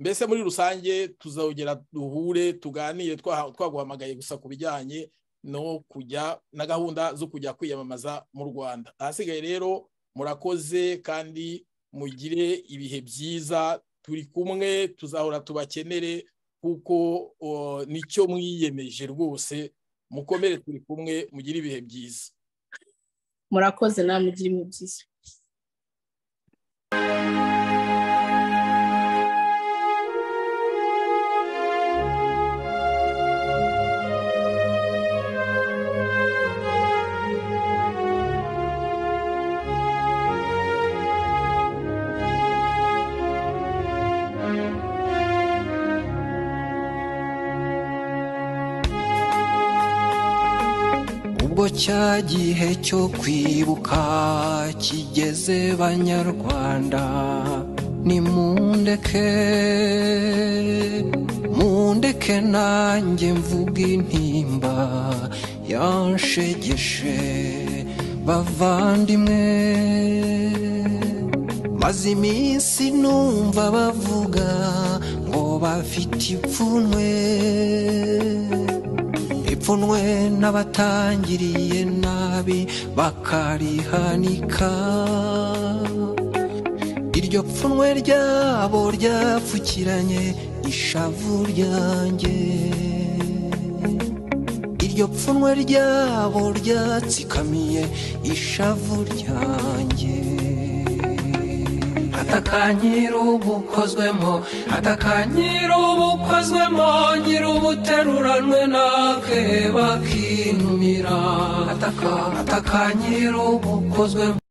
mbese muri rusange tuzawugera duhure tuganire twaguhamagaye gusa ku bijyanye no kujya na gahunda zo kujya kwiyamamaza mu rwanda ahasigaye rero murakoze kandi mugire ibihe byiza turi kumwe tuzahora tubakenere kuko nicyo mwiyemeje rwose mukomere turi kumwe mugire ibihe byiza murakoze nawe mugire ibihe byiza ngo cya gihe cyo kwibuka kigeze banyarwanda nimundeke mundeke nanjye mvuga intimba yanshegeshe bavandimwe maze iminsi numva bavuga ngo bafite ipfunwe ipfunwe n'abatangiriye nabi bakarihanika iryo pfunwe ryabo ryapfukiranye ishavu ryanjye iryo pfunwe ryabo ryatsikamiye ishavu ryanjye atakanyirubukozwemo atakanyirubukozwemo nyirubuteruranwe nake bakinumira ataka ataka atakanyirubukozwemo